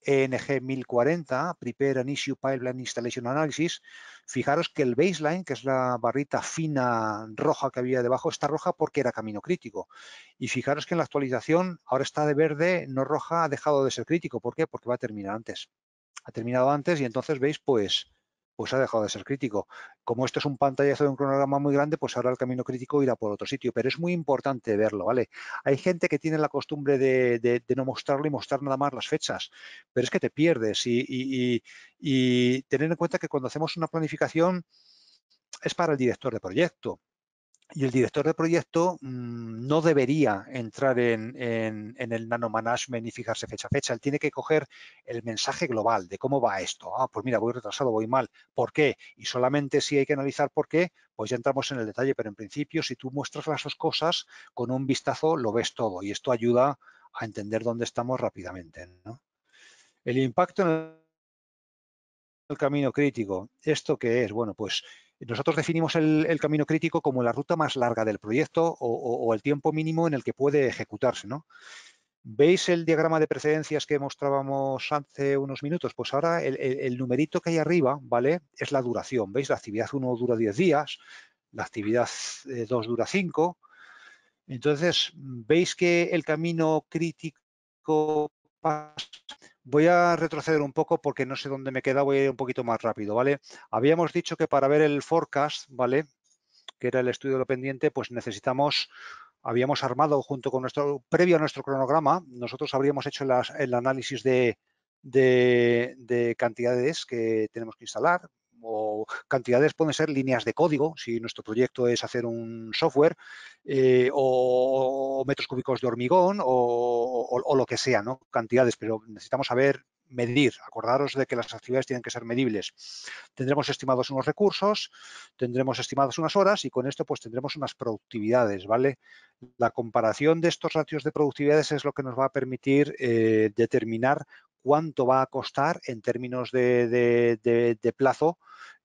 ENG 1040, Prepare an Issue Pipeline Installation Analysis, fijaros que el baseline, que es la barrita fina roja que había debajo, está roja porque era camino crítico. Y fijaros que en la actualización ahora está de verde, no roja, ha dejado de ser crítico. ¿Por qué? Porque va a terminar antes ha terminado antes y entonces veis, pues, pues ha dejado de ser crítico. Como esto es un pantallazo de un cronograma muy grande, pues ahora el camino crítico irá por otro sitio, pero es muy importante verlo, ¿vale? Hay gente que tiene la costumbre de, no mostrarlo y mostrar nada más las fechas, pero es que te pierdes y, y tener en cuenta que cuando hacemos una planificación es para el director de proyecto, y el director de proyecto mm, no debería entrar en, el nanomanagement y fijarse fecha a fecha. Él tiene que coger el mensaje global de cómo va esto. Ah, pues mira, voy retrasado, voy mal. ¿Por qué? Y solamente si hay que analizar por qué, pues ya entramos en el detalle. Pero en principio, si tú muestras las dos cosas, con un vistazo lo ves todo. Y esto ayuda a entender dónde estamos rápidamente. El impacto en el camino crítico. ¿Esto qué es? Bueno, pues nosotros definimos el, camino crítico como la ruta más larga del proyecto o, el tiempo mínimo en el que puede ejecutarse. ¿no? ¿Veis el diagrama de precedencias que mostrábamos hace unos minutos? Pues ahora el, numerito que hay arriba, ¿vale? Es la duración. ¿Veis? La actividad 1 dura 10 días, la actividad 2 eh, dura 5. Entonces, ¿veis que el camino crítico pasa Voy a retroceder un poco porque no sé dónde me queda, voy a ir un poquito más rápido, ¿vale? Habíamos dicho que para ver el forecast, ¿vale? Que era el estudio de lo pendiente, pues necesitamos, habíamos armado junto con nuestro, previo a nuestro cronograma, nosotros habríamos hecho el análisis de, de cantidades que tenemos que instalar, o cantidades pueden ser líneas de código, si nuestro proyecto es hacer un software, eh, o, metros cúbicos de hormigón, o, lo que sea, ¿no? Cantidades, pero necesitamos saber medir. Acordaros de que las actividades tienen que ser medibles. Tendremos estimados unos recursos, tendremos estimados unas horas y con esto pues tendremos unas productividades, ¿vale? La comparación de estos ratios de productividades es lo que nos va a permitir eh, determinar cuánto va a costar en términos de, de, plazo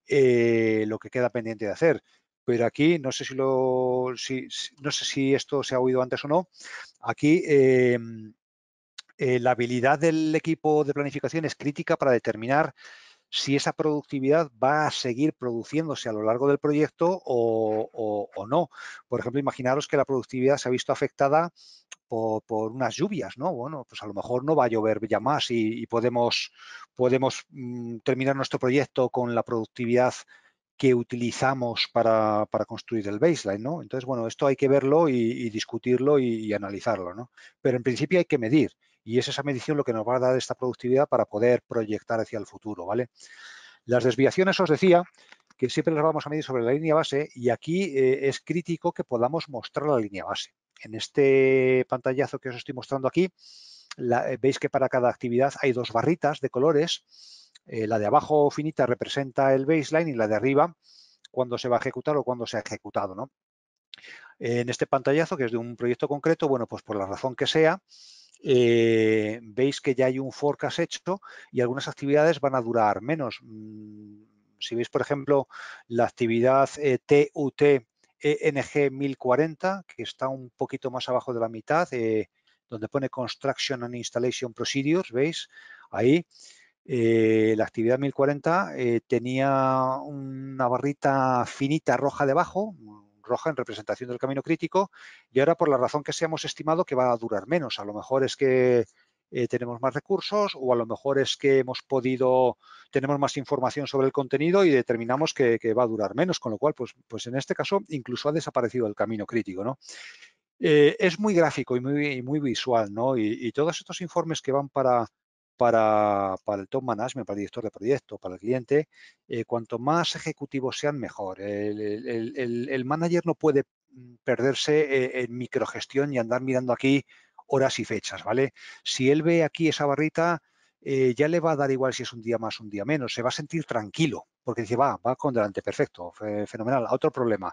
eh, lo que queda pendiente de hacer. Pero aquí, no sé si, lo, no sé si esto se ha oído antes o no, aquí em, eh, la habilidad del equipo de planificación es crítica para determinar si esa productividad va a seguir produciéndose a lo largo del proyecto o, no. Por ejemplo, imaginaros que la productividad se ha visto afectada por, unas lluvias, ¿no? Bueno, pues a lo mejor no va a llover ya más y, podemos, podemos mm, terminar nuestro proyecto con la productividad que utilizamos para, construir el baseline, ¿no? Entonces, bueno, esto hay que verlo y, discutirlo y, y, analizarlo, ¿no? Pero en principio hay que medir y es esa medición lo que nos va a dar esta productividad para poder proyectar hacia el futuro, ¿vale? Las desviaciones, os decía, que siempre las vamos a medir sobre la línea base y aquí eh, es crítico que podamos mostrar la línea base. En este pantallazo que os estoy mostrando aquí, eh, veis que para cada actividad hay dos barritas de colores. Eh, la de abajo finita representa el baseline y la de arriba cuando se va a ejecutar o cuando se ha ejecutado. ¿no? En este pantallazo, que es de un proyecto concreto, bueno, pues por la razón que sea, eh, veis que ya hay un forecast hecho y algunas actividades van a durar menos. Mm, si veis, por ejemplo, la actividad TUT ENG 1040, que está un poquito más abajo de la mitad, eh, donde pone Construction and Installation Procedures, ¿veis? Ahí eh, la actividad 1040 tenía una barrita finita roja debajo, roja en representación del camino crítico y ahora por la razón que seamos estimado que va a durar menos. A lo mejor es que eh, tenemos más recursos o a lo mejor es que hemos podido, tenemos más información sobre el contenido y determinamos que, va a durar menos, con lo cual, pues, pues en este caso incluso ha desaparecido el camino crítico, ¿no? Eh, es muy gráfico y muy, visual, ¿no? y, todos estos informes que van para, para, para, el top management, para el director de proyecto, para el cliente, eh, cuanto más ejecutivos sean, mejor. El, el manager no puede mm, perderse eh, en microgestión y andar mirando aquí horas y fechas, ¿vale? Si él ve aquí esa barrita, eh, ya le va a dar igual si es un día más, un día menos, se va a sentir tranquilo, porque dice, va, va con delante, perfecto, fenomenal, otro problema.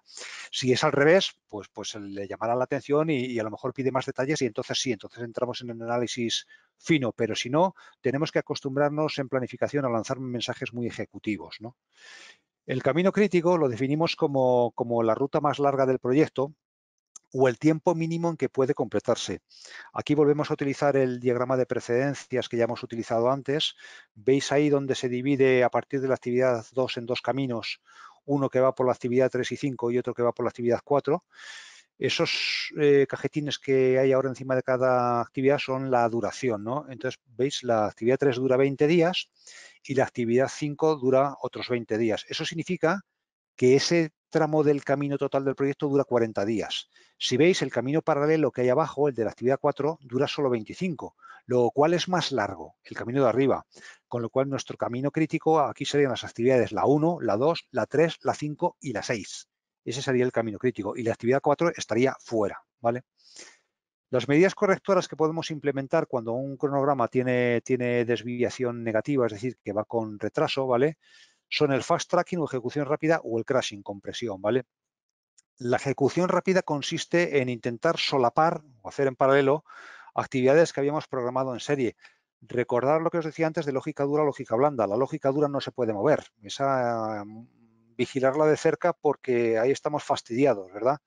Si es al revés, pues, pues le llamará la atención y, a lo mejor pide más detalles y entonces sí, entonces entramos en el análisis fino, pero si no, tenemos que acostumbrarnos en planificación a lanzar mensajes muy ejecutivos. ¿no? El camino crítico lo definimos como la ruta más larga del proyecto, o el tiempo mínimo en que puede completarse. Aquí volvemos a utilizar el diagrama de precedencias que ya hemos utilizado antes. Veis ahí donde se divide a partir de la actividad 2 en dos caminos, uno que va por la actividad 3 y 5 y otro que va por la actividad 4. Esos eh, cajetines que hay ahora encima de cada actividad son la duración, ¿no? Entonces, veis, la actividad 3 dura 20 días y la actividad 5 dura otros 20 días. Eso significa que ese tramo del camino total del proyecto dura 40 días. Si veis, el camino paralelo que hay abajo, el de la actividad 4, dura solo 25, lo cual es más largo, el camino de arriba. Con lo cual, nuestro camino crítico aquí serían las actividades la 1, la 2, la 3, la 5 y la 6. Ese sería el camino crítico y la actividad 4 estaría fuera, ¿vale? Las medidas correctoras que podemos implementar cuando un cronograma tiene, tiene desviación negativa, es decir, que va con retraso, ¿vale? son el fast tracking o ejecución rápida o el crashing compresión, ¿vale? La ejecución rápida consiste en intentar solapar o hacer en paralelo actividades que habíamos programado en serie. Recordar lo que os decía antes de lógica dura, lógica blanda. La lógica dura no se puede mover. Esa mm, vigilarla de cerca porque ahí estamos fastidiados, ¿verdad?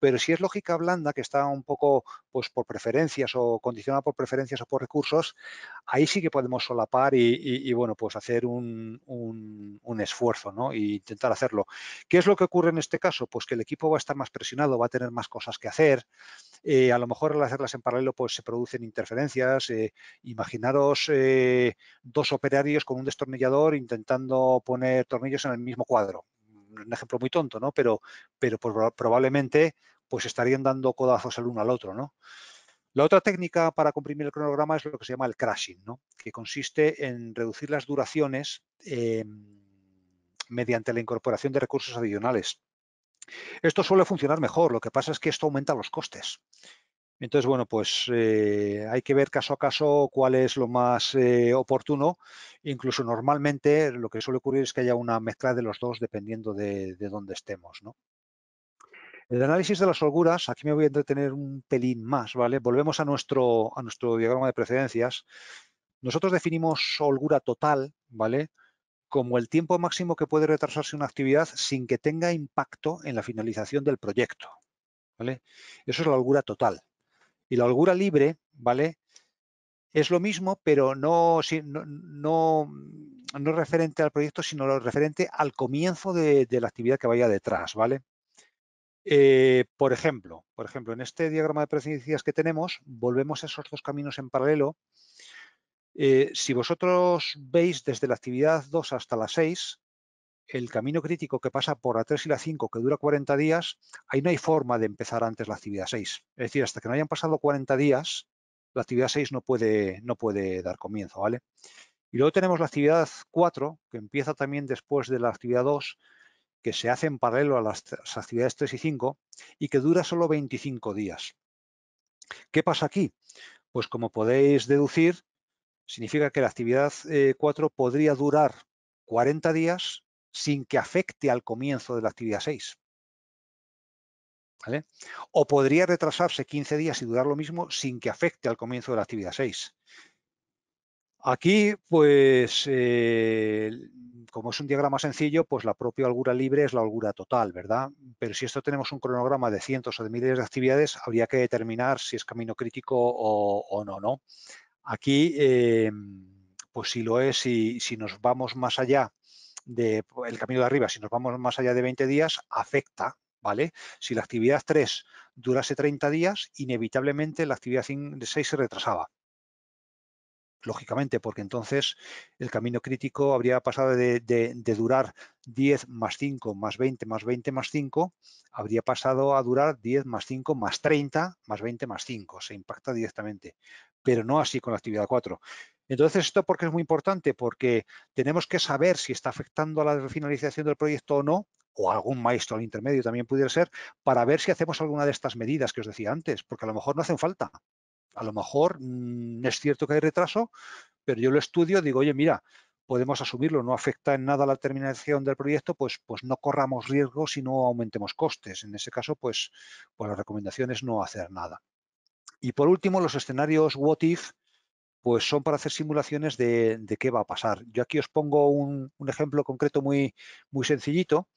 pero si es lógica blanda, que está un poco pues, por preferencias o condicionada por preferencias o por recursos, ahí sí que podemos solapar y, bueno, pues hacer un, esfuerzo ¿no? e intentar hacerlo. ¿Qué es lo que ocurre en este caso? Pues que el equipo va a estar más presionado, va a tener más cosas que hacer, eh, a lo mejor al hacerlas en paralelo pues se producen interferencias, eh, imaginaros eh, dos operarios con un destornillador intentando poner tornillos en el mismo cuadro un ejemplo muy tonto, ¿no? Pero, pero probablemente pues estarían dando codazos el uno al otro, ¿no? La otra técnica para comprimir el cronograma es lo que se llama el crashing, que consiste en reducir las duraciones em, mediante la incorporación de recursos adicionales. Esto suele funcionar mejor, lo que pasa es que esto aumenta los costes. Entonces, bueno, pues eh, hay que ver caso a caso cuál es lo más eh, oportuno. Incluso normalmente lo que suele ocurrir es que haya una mezcla de los dos dependiendo de, dónde estemos. El análisis de las holguras, aquí me voy a entretener un pelín más, ¿vale? Volvemos a nuestro, a nuestro diagrama de precedencias. Nosotros definimos holgura total, ¿vale? Como el tiempo máximo que puede retrasarse una actividad sin que tenga impacto en la finalización del proyecto, ¿vale? Eso es la holgura total. Y la holgura libre, ¿vale? Es lo mismo, pero no, no, no, referente al proyecto, sino referente al comienzo de, la actividad que vaya detrás, ¿vale? Eh, por ejemplo, por ejemplo, en este diagrama de precedencias que tenemos, volvemos a esos dos caminos en paralelo. Eh, si vosotros veis desde la actividad 2 hasta la 6, el camino crítico que pasa por la 3 y la 5, que dura 40 días, ahí no hay forma de empezar antes la actividad 6. Es decir, hasta que no hayan pasado 40 días, la actividad 6 no puede, no puede dar comienzo, ¿vale? Y luego tenemos la actividad 4, que empieza también después de la actividad 2, que se hace en paralelo a las, actividades 3 y 5 y que dura solo 25 días. ¿Qué pasa aquí? Pues como podéis deducir, significa que la actividad 4 eh, podría durar 40 días sin que afecte al comienzo de la actividad 6. ¿Vale? O podría retrasarse 15 días y durar lo mismo sin que afecte al comienzo de la actividad 6. Aquí, pues, eh, como es un diagrama sencillo, pues la propia holgura libre es la holgura total, ¿verdad? Pero si esto tenemos un cronograma de cientos o de miles de actividades, habría que determinar si es camino crítico o, no, ¿no? Aquí, eh, pues si lo es, y si nos vamos más allá pues, el camino de arriba, si nos vamos más allá de 20 días, afecta, ¿vale? Si la actividad 3 durase 30 días, inevitablemente la actividad 6 se retrasaba. Lógicamente, porque entonces el camino crítico habría pasado de, de durar 10 más 5 más 20 más 20 más 5, habría pasado a durar 10 más 5 más 30 más 20 más 5. Se impacta directamente, pero no así con la actividad 4. Entonces, ¿esto porque es muy importante? Porque tenemos que saber si está afectando a la finalización del proyecto o no, o algún maestro al intermedio también pudiera ser, para ver si hacemos alguna de estas medidas que os decía antes, porque a lo mejor no hacen falta. A lo mejor mm, es cierto que hay retraso, pero yo lo estudio, digo, oye, mira, podemos asumirlo, no afecta en nada la terminación del proyecto, pues, pues no corramos riesgos y no aumentemos costes. En ese caso, pues, pues la recomendación es no hacer nada. Y por último, los escenarios what if, pues son para hacer simulaciones de, qué va a pasar. Yo aquí os pongo un, ejemplo concreto muy, muy sencillito.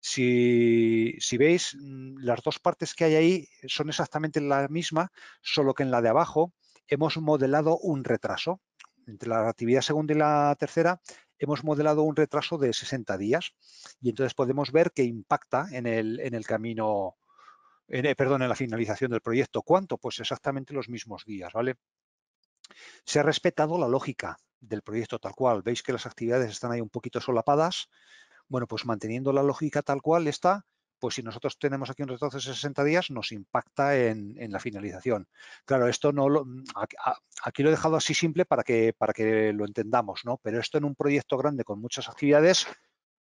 Si, veis, mm, las dos partes que hay ahí son exactamente la misma, solo que en la de abajo hemos modelado un retraso. Entre la actividad segunda y la tercera hemos modelado un retraso de 60 días y entonces podemos ver qué impacta en el, en el camino, eh, perdón, en la finalización del proyecto. ¿Cuánto? Pues exactamente los mismos días, ¿vale? Se ha respetado la lógica del proyecto tal cual. Veis que las actividades están ahí un poquito solapadas. Bueno, pues manteniendo la lógica tal cual está, pues si nosotros tenemos aquí un retraso de 60 días, nos impacta en, la finalización. Claro, esto no lo, mm, aquí lo he dejado así simple para que, para que lo entendamos, ¿no? Pero esto en un proyecto grande con muchas actividades,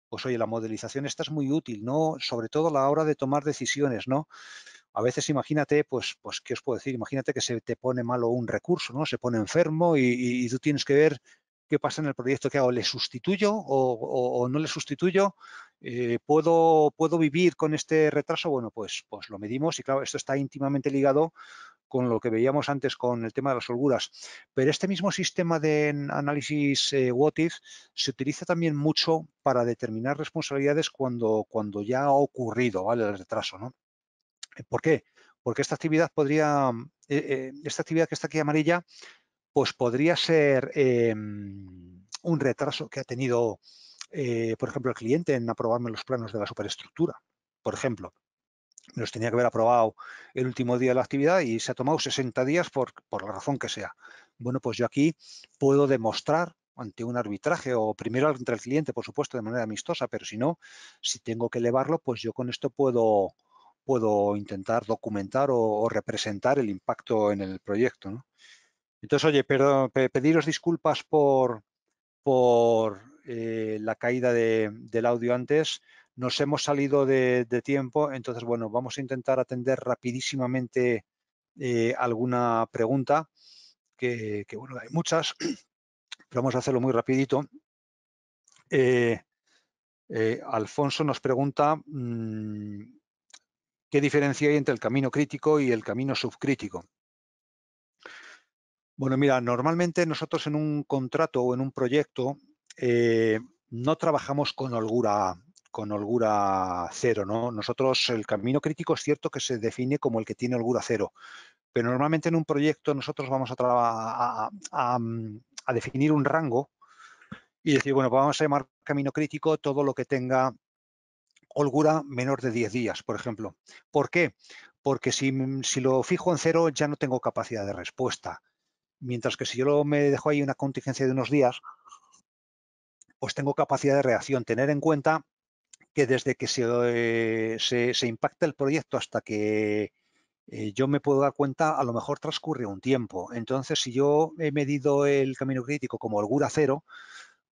pues oye, la modelización esta es muy útil, ¿no? Sobre todo a la hora de tomar decisiones, ¿no? a veces imagínate, pues, pues, ¿qué os puedo decir? Imagínate que se te pone malo un recurso, ¿no? Se pone enfermo y, tú tienes que ver qué pasa en el proyecto que hago, ¿le sustituyo o, no le sustituyo? Eh, ¿puedo, ¿Puedo vivir con este retraso? Bueno, pues, pues lo medimos y claro, esto está íntimamente ligado con lo que veíamos antes con el tema de las holguras. Pero este mismo sistema de análisis eh, WOTIF se utiliza también mucho para determinar responsabilidades cuando, cuando ya ha ocurrido ¿vale? el retraso. ¿no? ¿Por qué? Porque esta actividad podría, mm, eh, eh, esta actividad que está aquí amarilla, pues podría ser em, un retraso que ha tenido, eh, por ejemplo, el cliente en aprobarme los planos de la superestructura, por ejemplo. nos los tenía que haber aprobado el último día de la actividad y se ha tomado 60 días por, por la razón que sea. Bueno, pues yo aquí puedo demostrar ante un arbitraje o primero entre el cliente, por supuesto, de manera amistosa, pero si no, si tengo que elevarlo, pues yo con esto puedo, puedo intentar documentar o, representar el impacto en el proyecto. Entonces, oye, pediros disculpas por, por eh, la caída del audio antes. Nos hemos salido de, tiempo, entonces, bueno, vamos a intentar atender rapidísimamente eh, alguna pregunta, que, bueno, hay muchas, pero vamos a hacerlo muy rapidito. Eh, Alfonso nos pregunta... Mm, ¿Qué diferencia hay entre el camino crítico y el camino subcrítico? Bueno, mira, normalmente nosotros en un contrato o en un proyecto eh, no trabajamos con holgura con holgura cero, ¿no? Nosotros el camino crítico es cierto que se define como el que tiene holgura cero, pero normalmente en un proyecto nosotros vamos a, mm, a definir un rango y decir, bueno, pues vamos a llamar camino crítico todo lo que tenga holgura menor de 10 días, por ejemplo. ¿Por qué? Porque mm, si, lo fijo en cero ya no tengo capacidad de respuesta. Mientras que si yo me dejo ahí una contingencia de unos días, pues tengo capacidad de reacción. Tener en cuenta que desde que se, eh, se, impacta el proyecto hasta que eh, yo me puedo dar cuenta, a lo mejor transcurre un tiempo. Entonces, si yo he medido el camino crítico como holgura cero,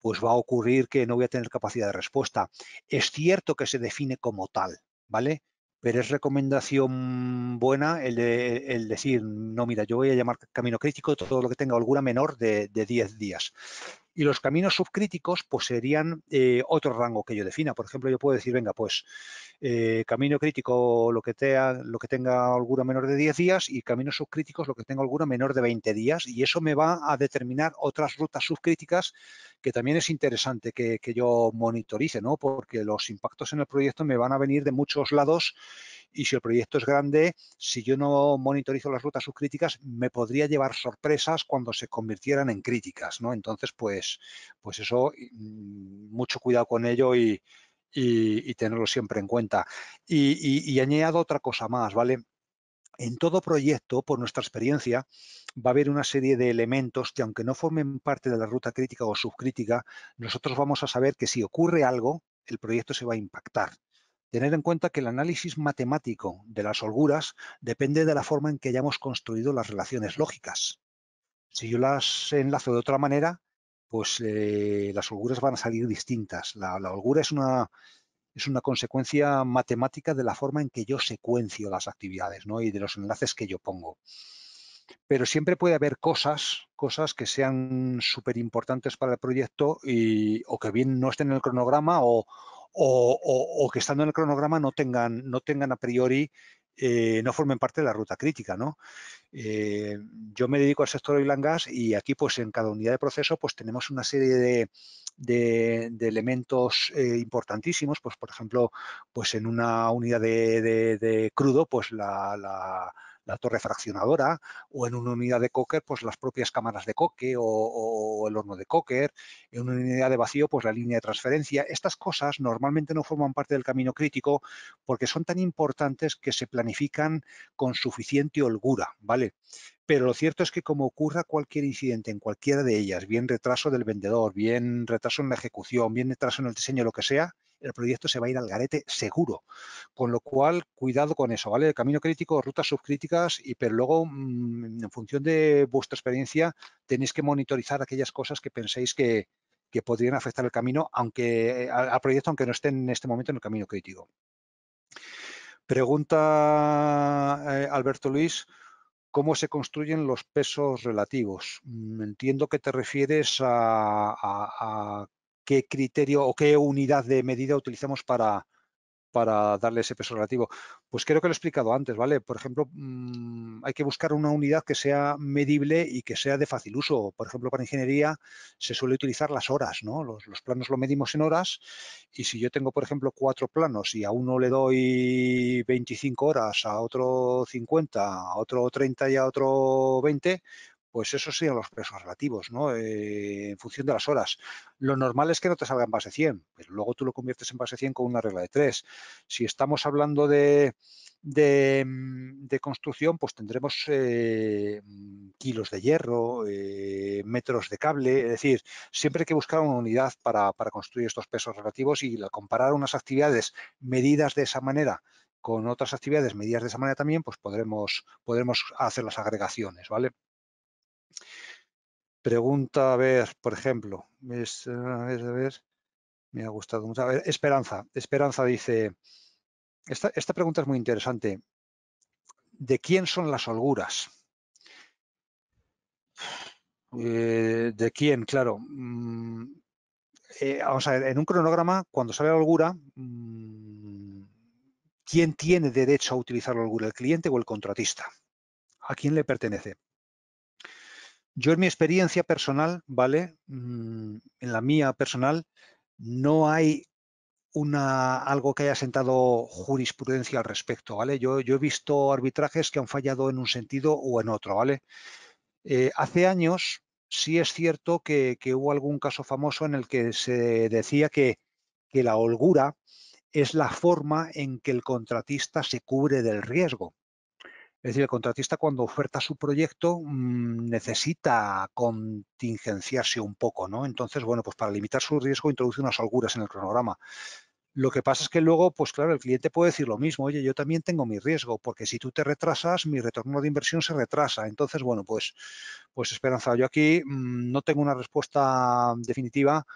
pues va a ocurrir que no voy a tener capacidad de respuesta. Es cierto que se define como tal, ¿vale? Pero es recomendación buena el, decir, no, mira, yo voy a llamar camino crítico todo lo que tenga alguna menor de, de 10 días. Y los caminos subcríticos pues, serían eh, otro rango que yo defina. Por ejemplo, yo puedo decir, venga, pues eh, camino crítico lo que, lo que tenga alguno menor de 10 días y caminos subcríticos lo que tenga alguno menor de 20 días. Y eso me va a determinar otras rutas subcríticas que también es interesante que, que yo monitorice, ¿no? Porque los impactos en el proyecto me van a venir de muchos lados y si el proyecto es grande, si yo no monitorizo las rutas subcríticas, me podría llevar sorpresas cuando se convirtieran en críticas, ¿no? Entonces, pues, pues eso, mm, mucho cuidado con ello y, tenerlo siempre en cuenta. Y, y, añado otra cosa más, ¿vale? En todo proyecto, por nuestra experiencia, va a haber una serie de elementos que, aunque no formen parte de la ruta crítica o subcrítica, nosotros vamos a saber que si ocurre algo, el proyecto se va a impactar. Tener en cuenta que el análisis matemático de las holguras depende de la forma en que hayamos construido las relaciones lógicas. Si yo las enlazo de otra manera, pues eh, las holguras van a salir distintas. La, holgura es una, es una consecuencia matemática de la forma en que yo secuencio las actividades ¿no? y de los enlaces que yo pongo. Pero siempre puede haber cosas, cosas que sean súper importantes para el proyecto y, o que bien no estén en el cronograma o, o, que estando en el cronograma no tengan, no tengan a priori, eh, no formen parte de la ruta crítica, ¿no? Eh, yo me dedico al sector oil and gas y aquí, pues, en cada unidad de proceso, pues, tenemos una serie de, elementos eh, importantísimos, pues, por ejemplo, pues, en una unidad de, crudo, pues, la la torre fraccionadora o en una unidad de cocker pues las propias cámaras de coque o, el horno de cocker, en una unidad de vacío pues la línea de transferencia. Estas cosas normalmente no forman parte del camino crítico porque son tan importantes que se planifican con suficiente holgura, ¿vale? Pero lo cierto es que como ocurra cualquier incidente en cualquiera de ellas, bien retraso del vendedor, bien retraso en la ejecución, bien retraso en el diseño, lo que sea, el proyecto se va a ir al garete seguro. Con lo cual, cuidado con eso, ¿vale? El camino crítico, rutas subcríticas, y pero luego, mm, en función de vuestra experiencia, tenéis que monitorizar aquellas cosas que penséis que, podrían afectar el camino, aunque eh, al, proyecto, aunque no estén en este momento en el camino crítico. Pregunta eh, Alberto Luis, ¿cómo se construyen los pesos relativos? Mm, entiendo que te refieres a qué criterio o qué unidad de medida utilizamos para, para darle ese peso relativo? Pues creo que lo he explicado antes, ¿vale? Por ejemplo, mm, hay que buscar una unidad que sea medible y que sea de fácil uso. Por ejemplo, para ingeniería se suele utilizar las horas, ¿no? Los, planos lo medimos en horas y si yo tengo, por ejemplo, cuatro planos y a uno le doy 25 horas, a otro 50, a otro 30 y a otro 20, pues esos serían los pesos relativos, ¿no? Eh, en función de las horas. Lo normal es que no te salgan en base 100, pero luego tú lo conviertes en base 100 con una regla de 3. Si estamos hablando de, mm, construcción, pues tendremos eh, mm, kilos de hierro, eh, metros de cable, es decir, siempre hay que buscar una unidad para, para construir estos pesos relativos y comparar unas actividades medidas de esa manera con otras actividades medidas de esa manera también, pues podremos, podremos hacer las agregaciones, ¿vale? Pregunta, a ver, por ejemplo, me ha gustado mucho. Esperanza, Esperanza dice, esta, pregunta es muy interesante. ¿De quién son las holguras? Eh, ¿De quién? Claro. Mm, eh, vamos a ver, en un cronograma, cuando sale la holgura, mm, ¿quién tiene derecho a utilizar la holgura? ¿El cliente o el contratista? ¿A quién le pertenece? Yo en mi experiencia personal, ¿vale? Mm, en la mía personal, no hay una, algo que haya sentado jurisprudencia al respecto, ¿vale? Yo, he visto arbitrajes que han fallado en un sentido o en otro, ¿vale? Eh, hace años sí es cierto que, hubo algún caso famoso en el que se decía que la holgura es la forma en que el contratista se cubre del riesgo. Es decir, el contratista cuando oferta su proyecto mm, necesita contingenciarse un poco, ¿no? Entonces, bueno, pues para limitar su riesgo introduce unas holguras en el cronograma. Lo que pasa es que luego, pues claro, el cliente puede decir lo mismo, oye, yo también tengo mi riesgo, porque si tú te retrasas, mi retorno de inversión se retrasa. Entonces, bueno, pues, pues esperanza, yo aquí mm, no tengo una respuesta definitiva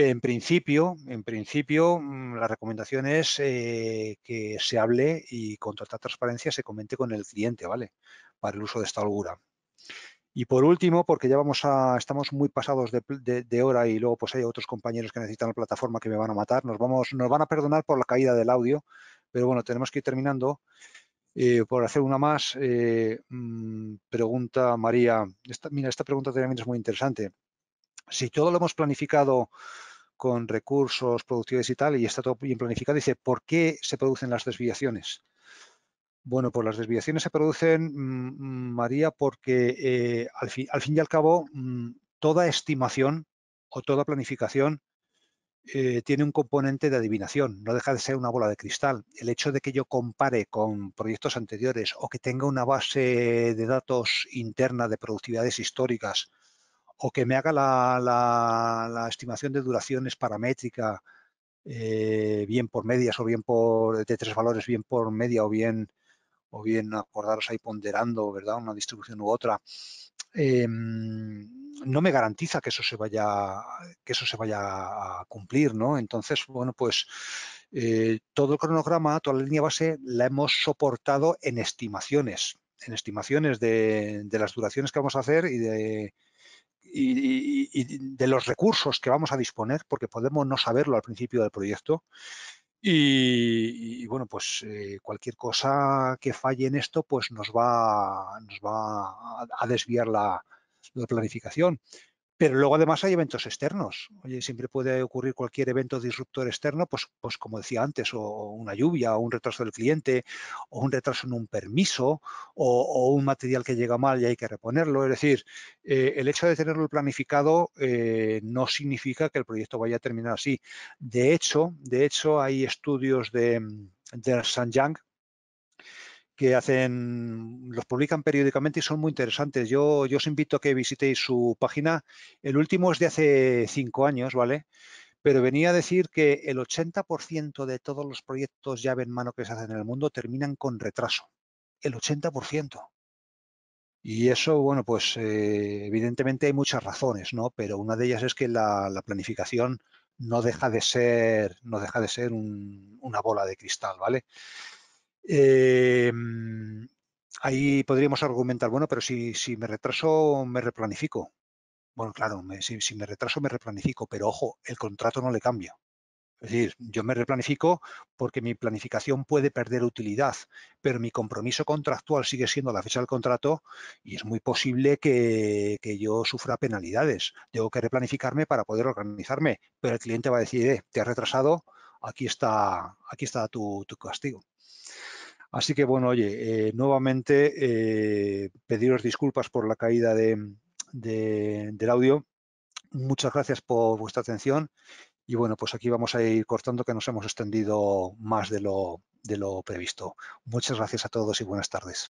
en principio, en principio, mm, la recomendación es eh, que se hable y con total transparencia se comente con el cliente, ¿vale? Para el uso de esta holgura. Y por último, porque ya vamos a, estamos muy pasados de, hora y luego pues hay otros compañeros que necesitan la plataforma que me van a matar, nos, vamos, nos van a perdonar por la caída del audio, pero bueno, tenemos que ir terminando. Eh, por hacer una más, eh, mm, pregunta María, mira, esta pregunta también es muy interesante. Si todo lo hemos planificado con recursos productivos y tal, y está todo bien planificado, dice, ¿por qué se producen las desviaciones? Bueno, pues las desviaciones se producen, mm, María, porque eh, al, fin, y al cabo mm, toda estimación o toda planificación eh, tiene un componente de adivinación, no deja de ser una bola de cristal. El hecho de que yo compare con proyectos anteriores o que tenga una base de datos interna de productividades históricas o que me haga la, estimación de duraciones paramétrica, eh, bien por medias o bien por de tres valores, bien por media o bien o bien acordaros ahí ponderando, ¿verdad? Una distribución u otra. Em, no me garantiza que eso se vaya que eso se vaya a cumplir, ¿no? Entonces, bueno, pues eh, todo el cronograma, toda la línea base la hemos soportado en estimaciones, en estimaciones de las duraciones que vamos a hacer y de y, de los recursos que vamos a disponer, porque podemos no saberlo al principio del proyecto. Y, bueno, pues eh, cualquier cosa que falle en esto, pues nos va, nos va a, desviar la planificación. Pero luego además hay eventos externos. Oye, siempre puede ocurrir cualquier evento disruptor externo, pues, pues como decía antes, o una lluvia, o un retraso del cliente, o un retraso en un permiso, o, un material que llega mal y hay que reponerlo. Es decir, eh, el hecho de tenerlo planificado eh, no significa que el proyecto vaya a terminar así. De hecho, de hecho, hay estudios de, mm, de Sanjang, que hacen, los publican periódicamente y son muy interesantes. Yo, os invito a que visitéis su página. El último es de hace cinco años, ¿vale? Pero venía a decir que el 80% de todos los proyectos llave en mano que se hacen en el mundo terminan con retraso. El 80%. Y eso, bueno, pues eh, evidentemente hay muchas razones, ¿no? Pero una de ellas es que la, planificación no deja de ser, no deja de ser una bola de cristal, ¿vale? Em, ahí podríamos argumentar, bueno, pero si, me retraso, me replanifico. Bueno, claro, si, me retraso, me replanifico, pero ojo, el contrato no le cambia. Es decir, yo me replanifico porque mi planificación puede perder utilidad, pero mi compromiso contractual sigue siendo la fecha del contrato y es muy posible que, yo sufra penalidades. Tengo que replanificarme para poder organizarme, pero el cliente va a decir, eh, te has retrasado, aquí está, tu castigo. Así que bueno, oye, eh, nuevamente eh, pediros disculpas por la caída del audio. Muchas gracias por vuestra atención y bueno, pues aquí vamos a ir cortando que nos hemos extendido más de lo, de lo previsto. Muchas gracias a todos y buenas tardes.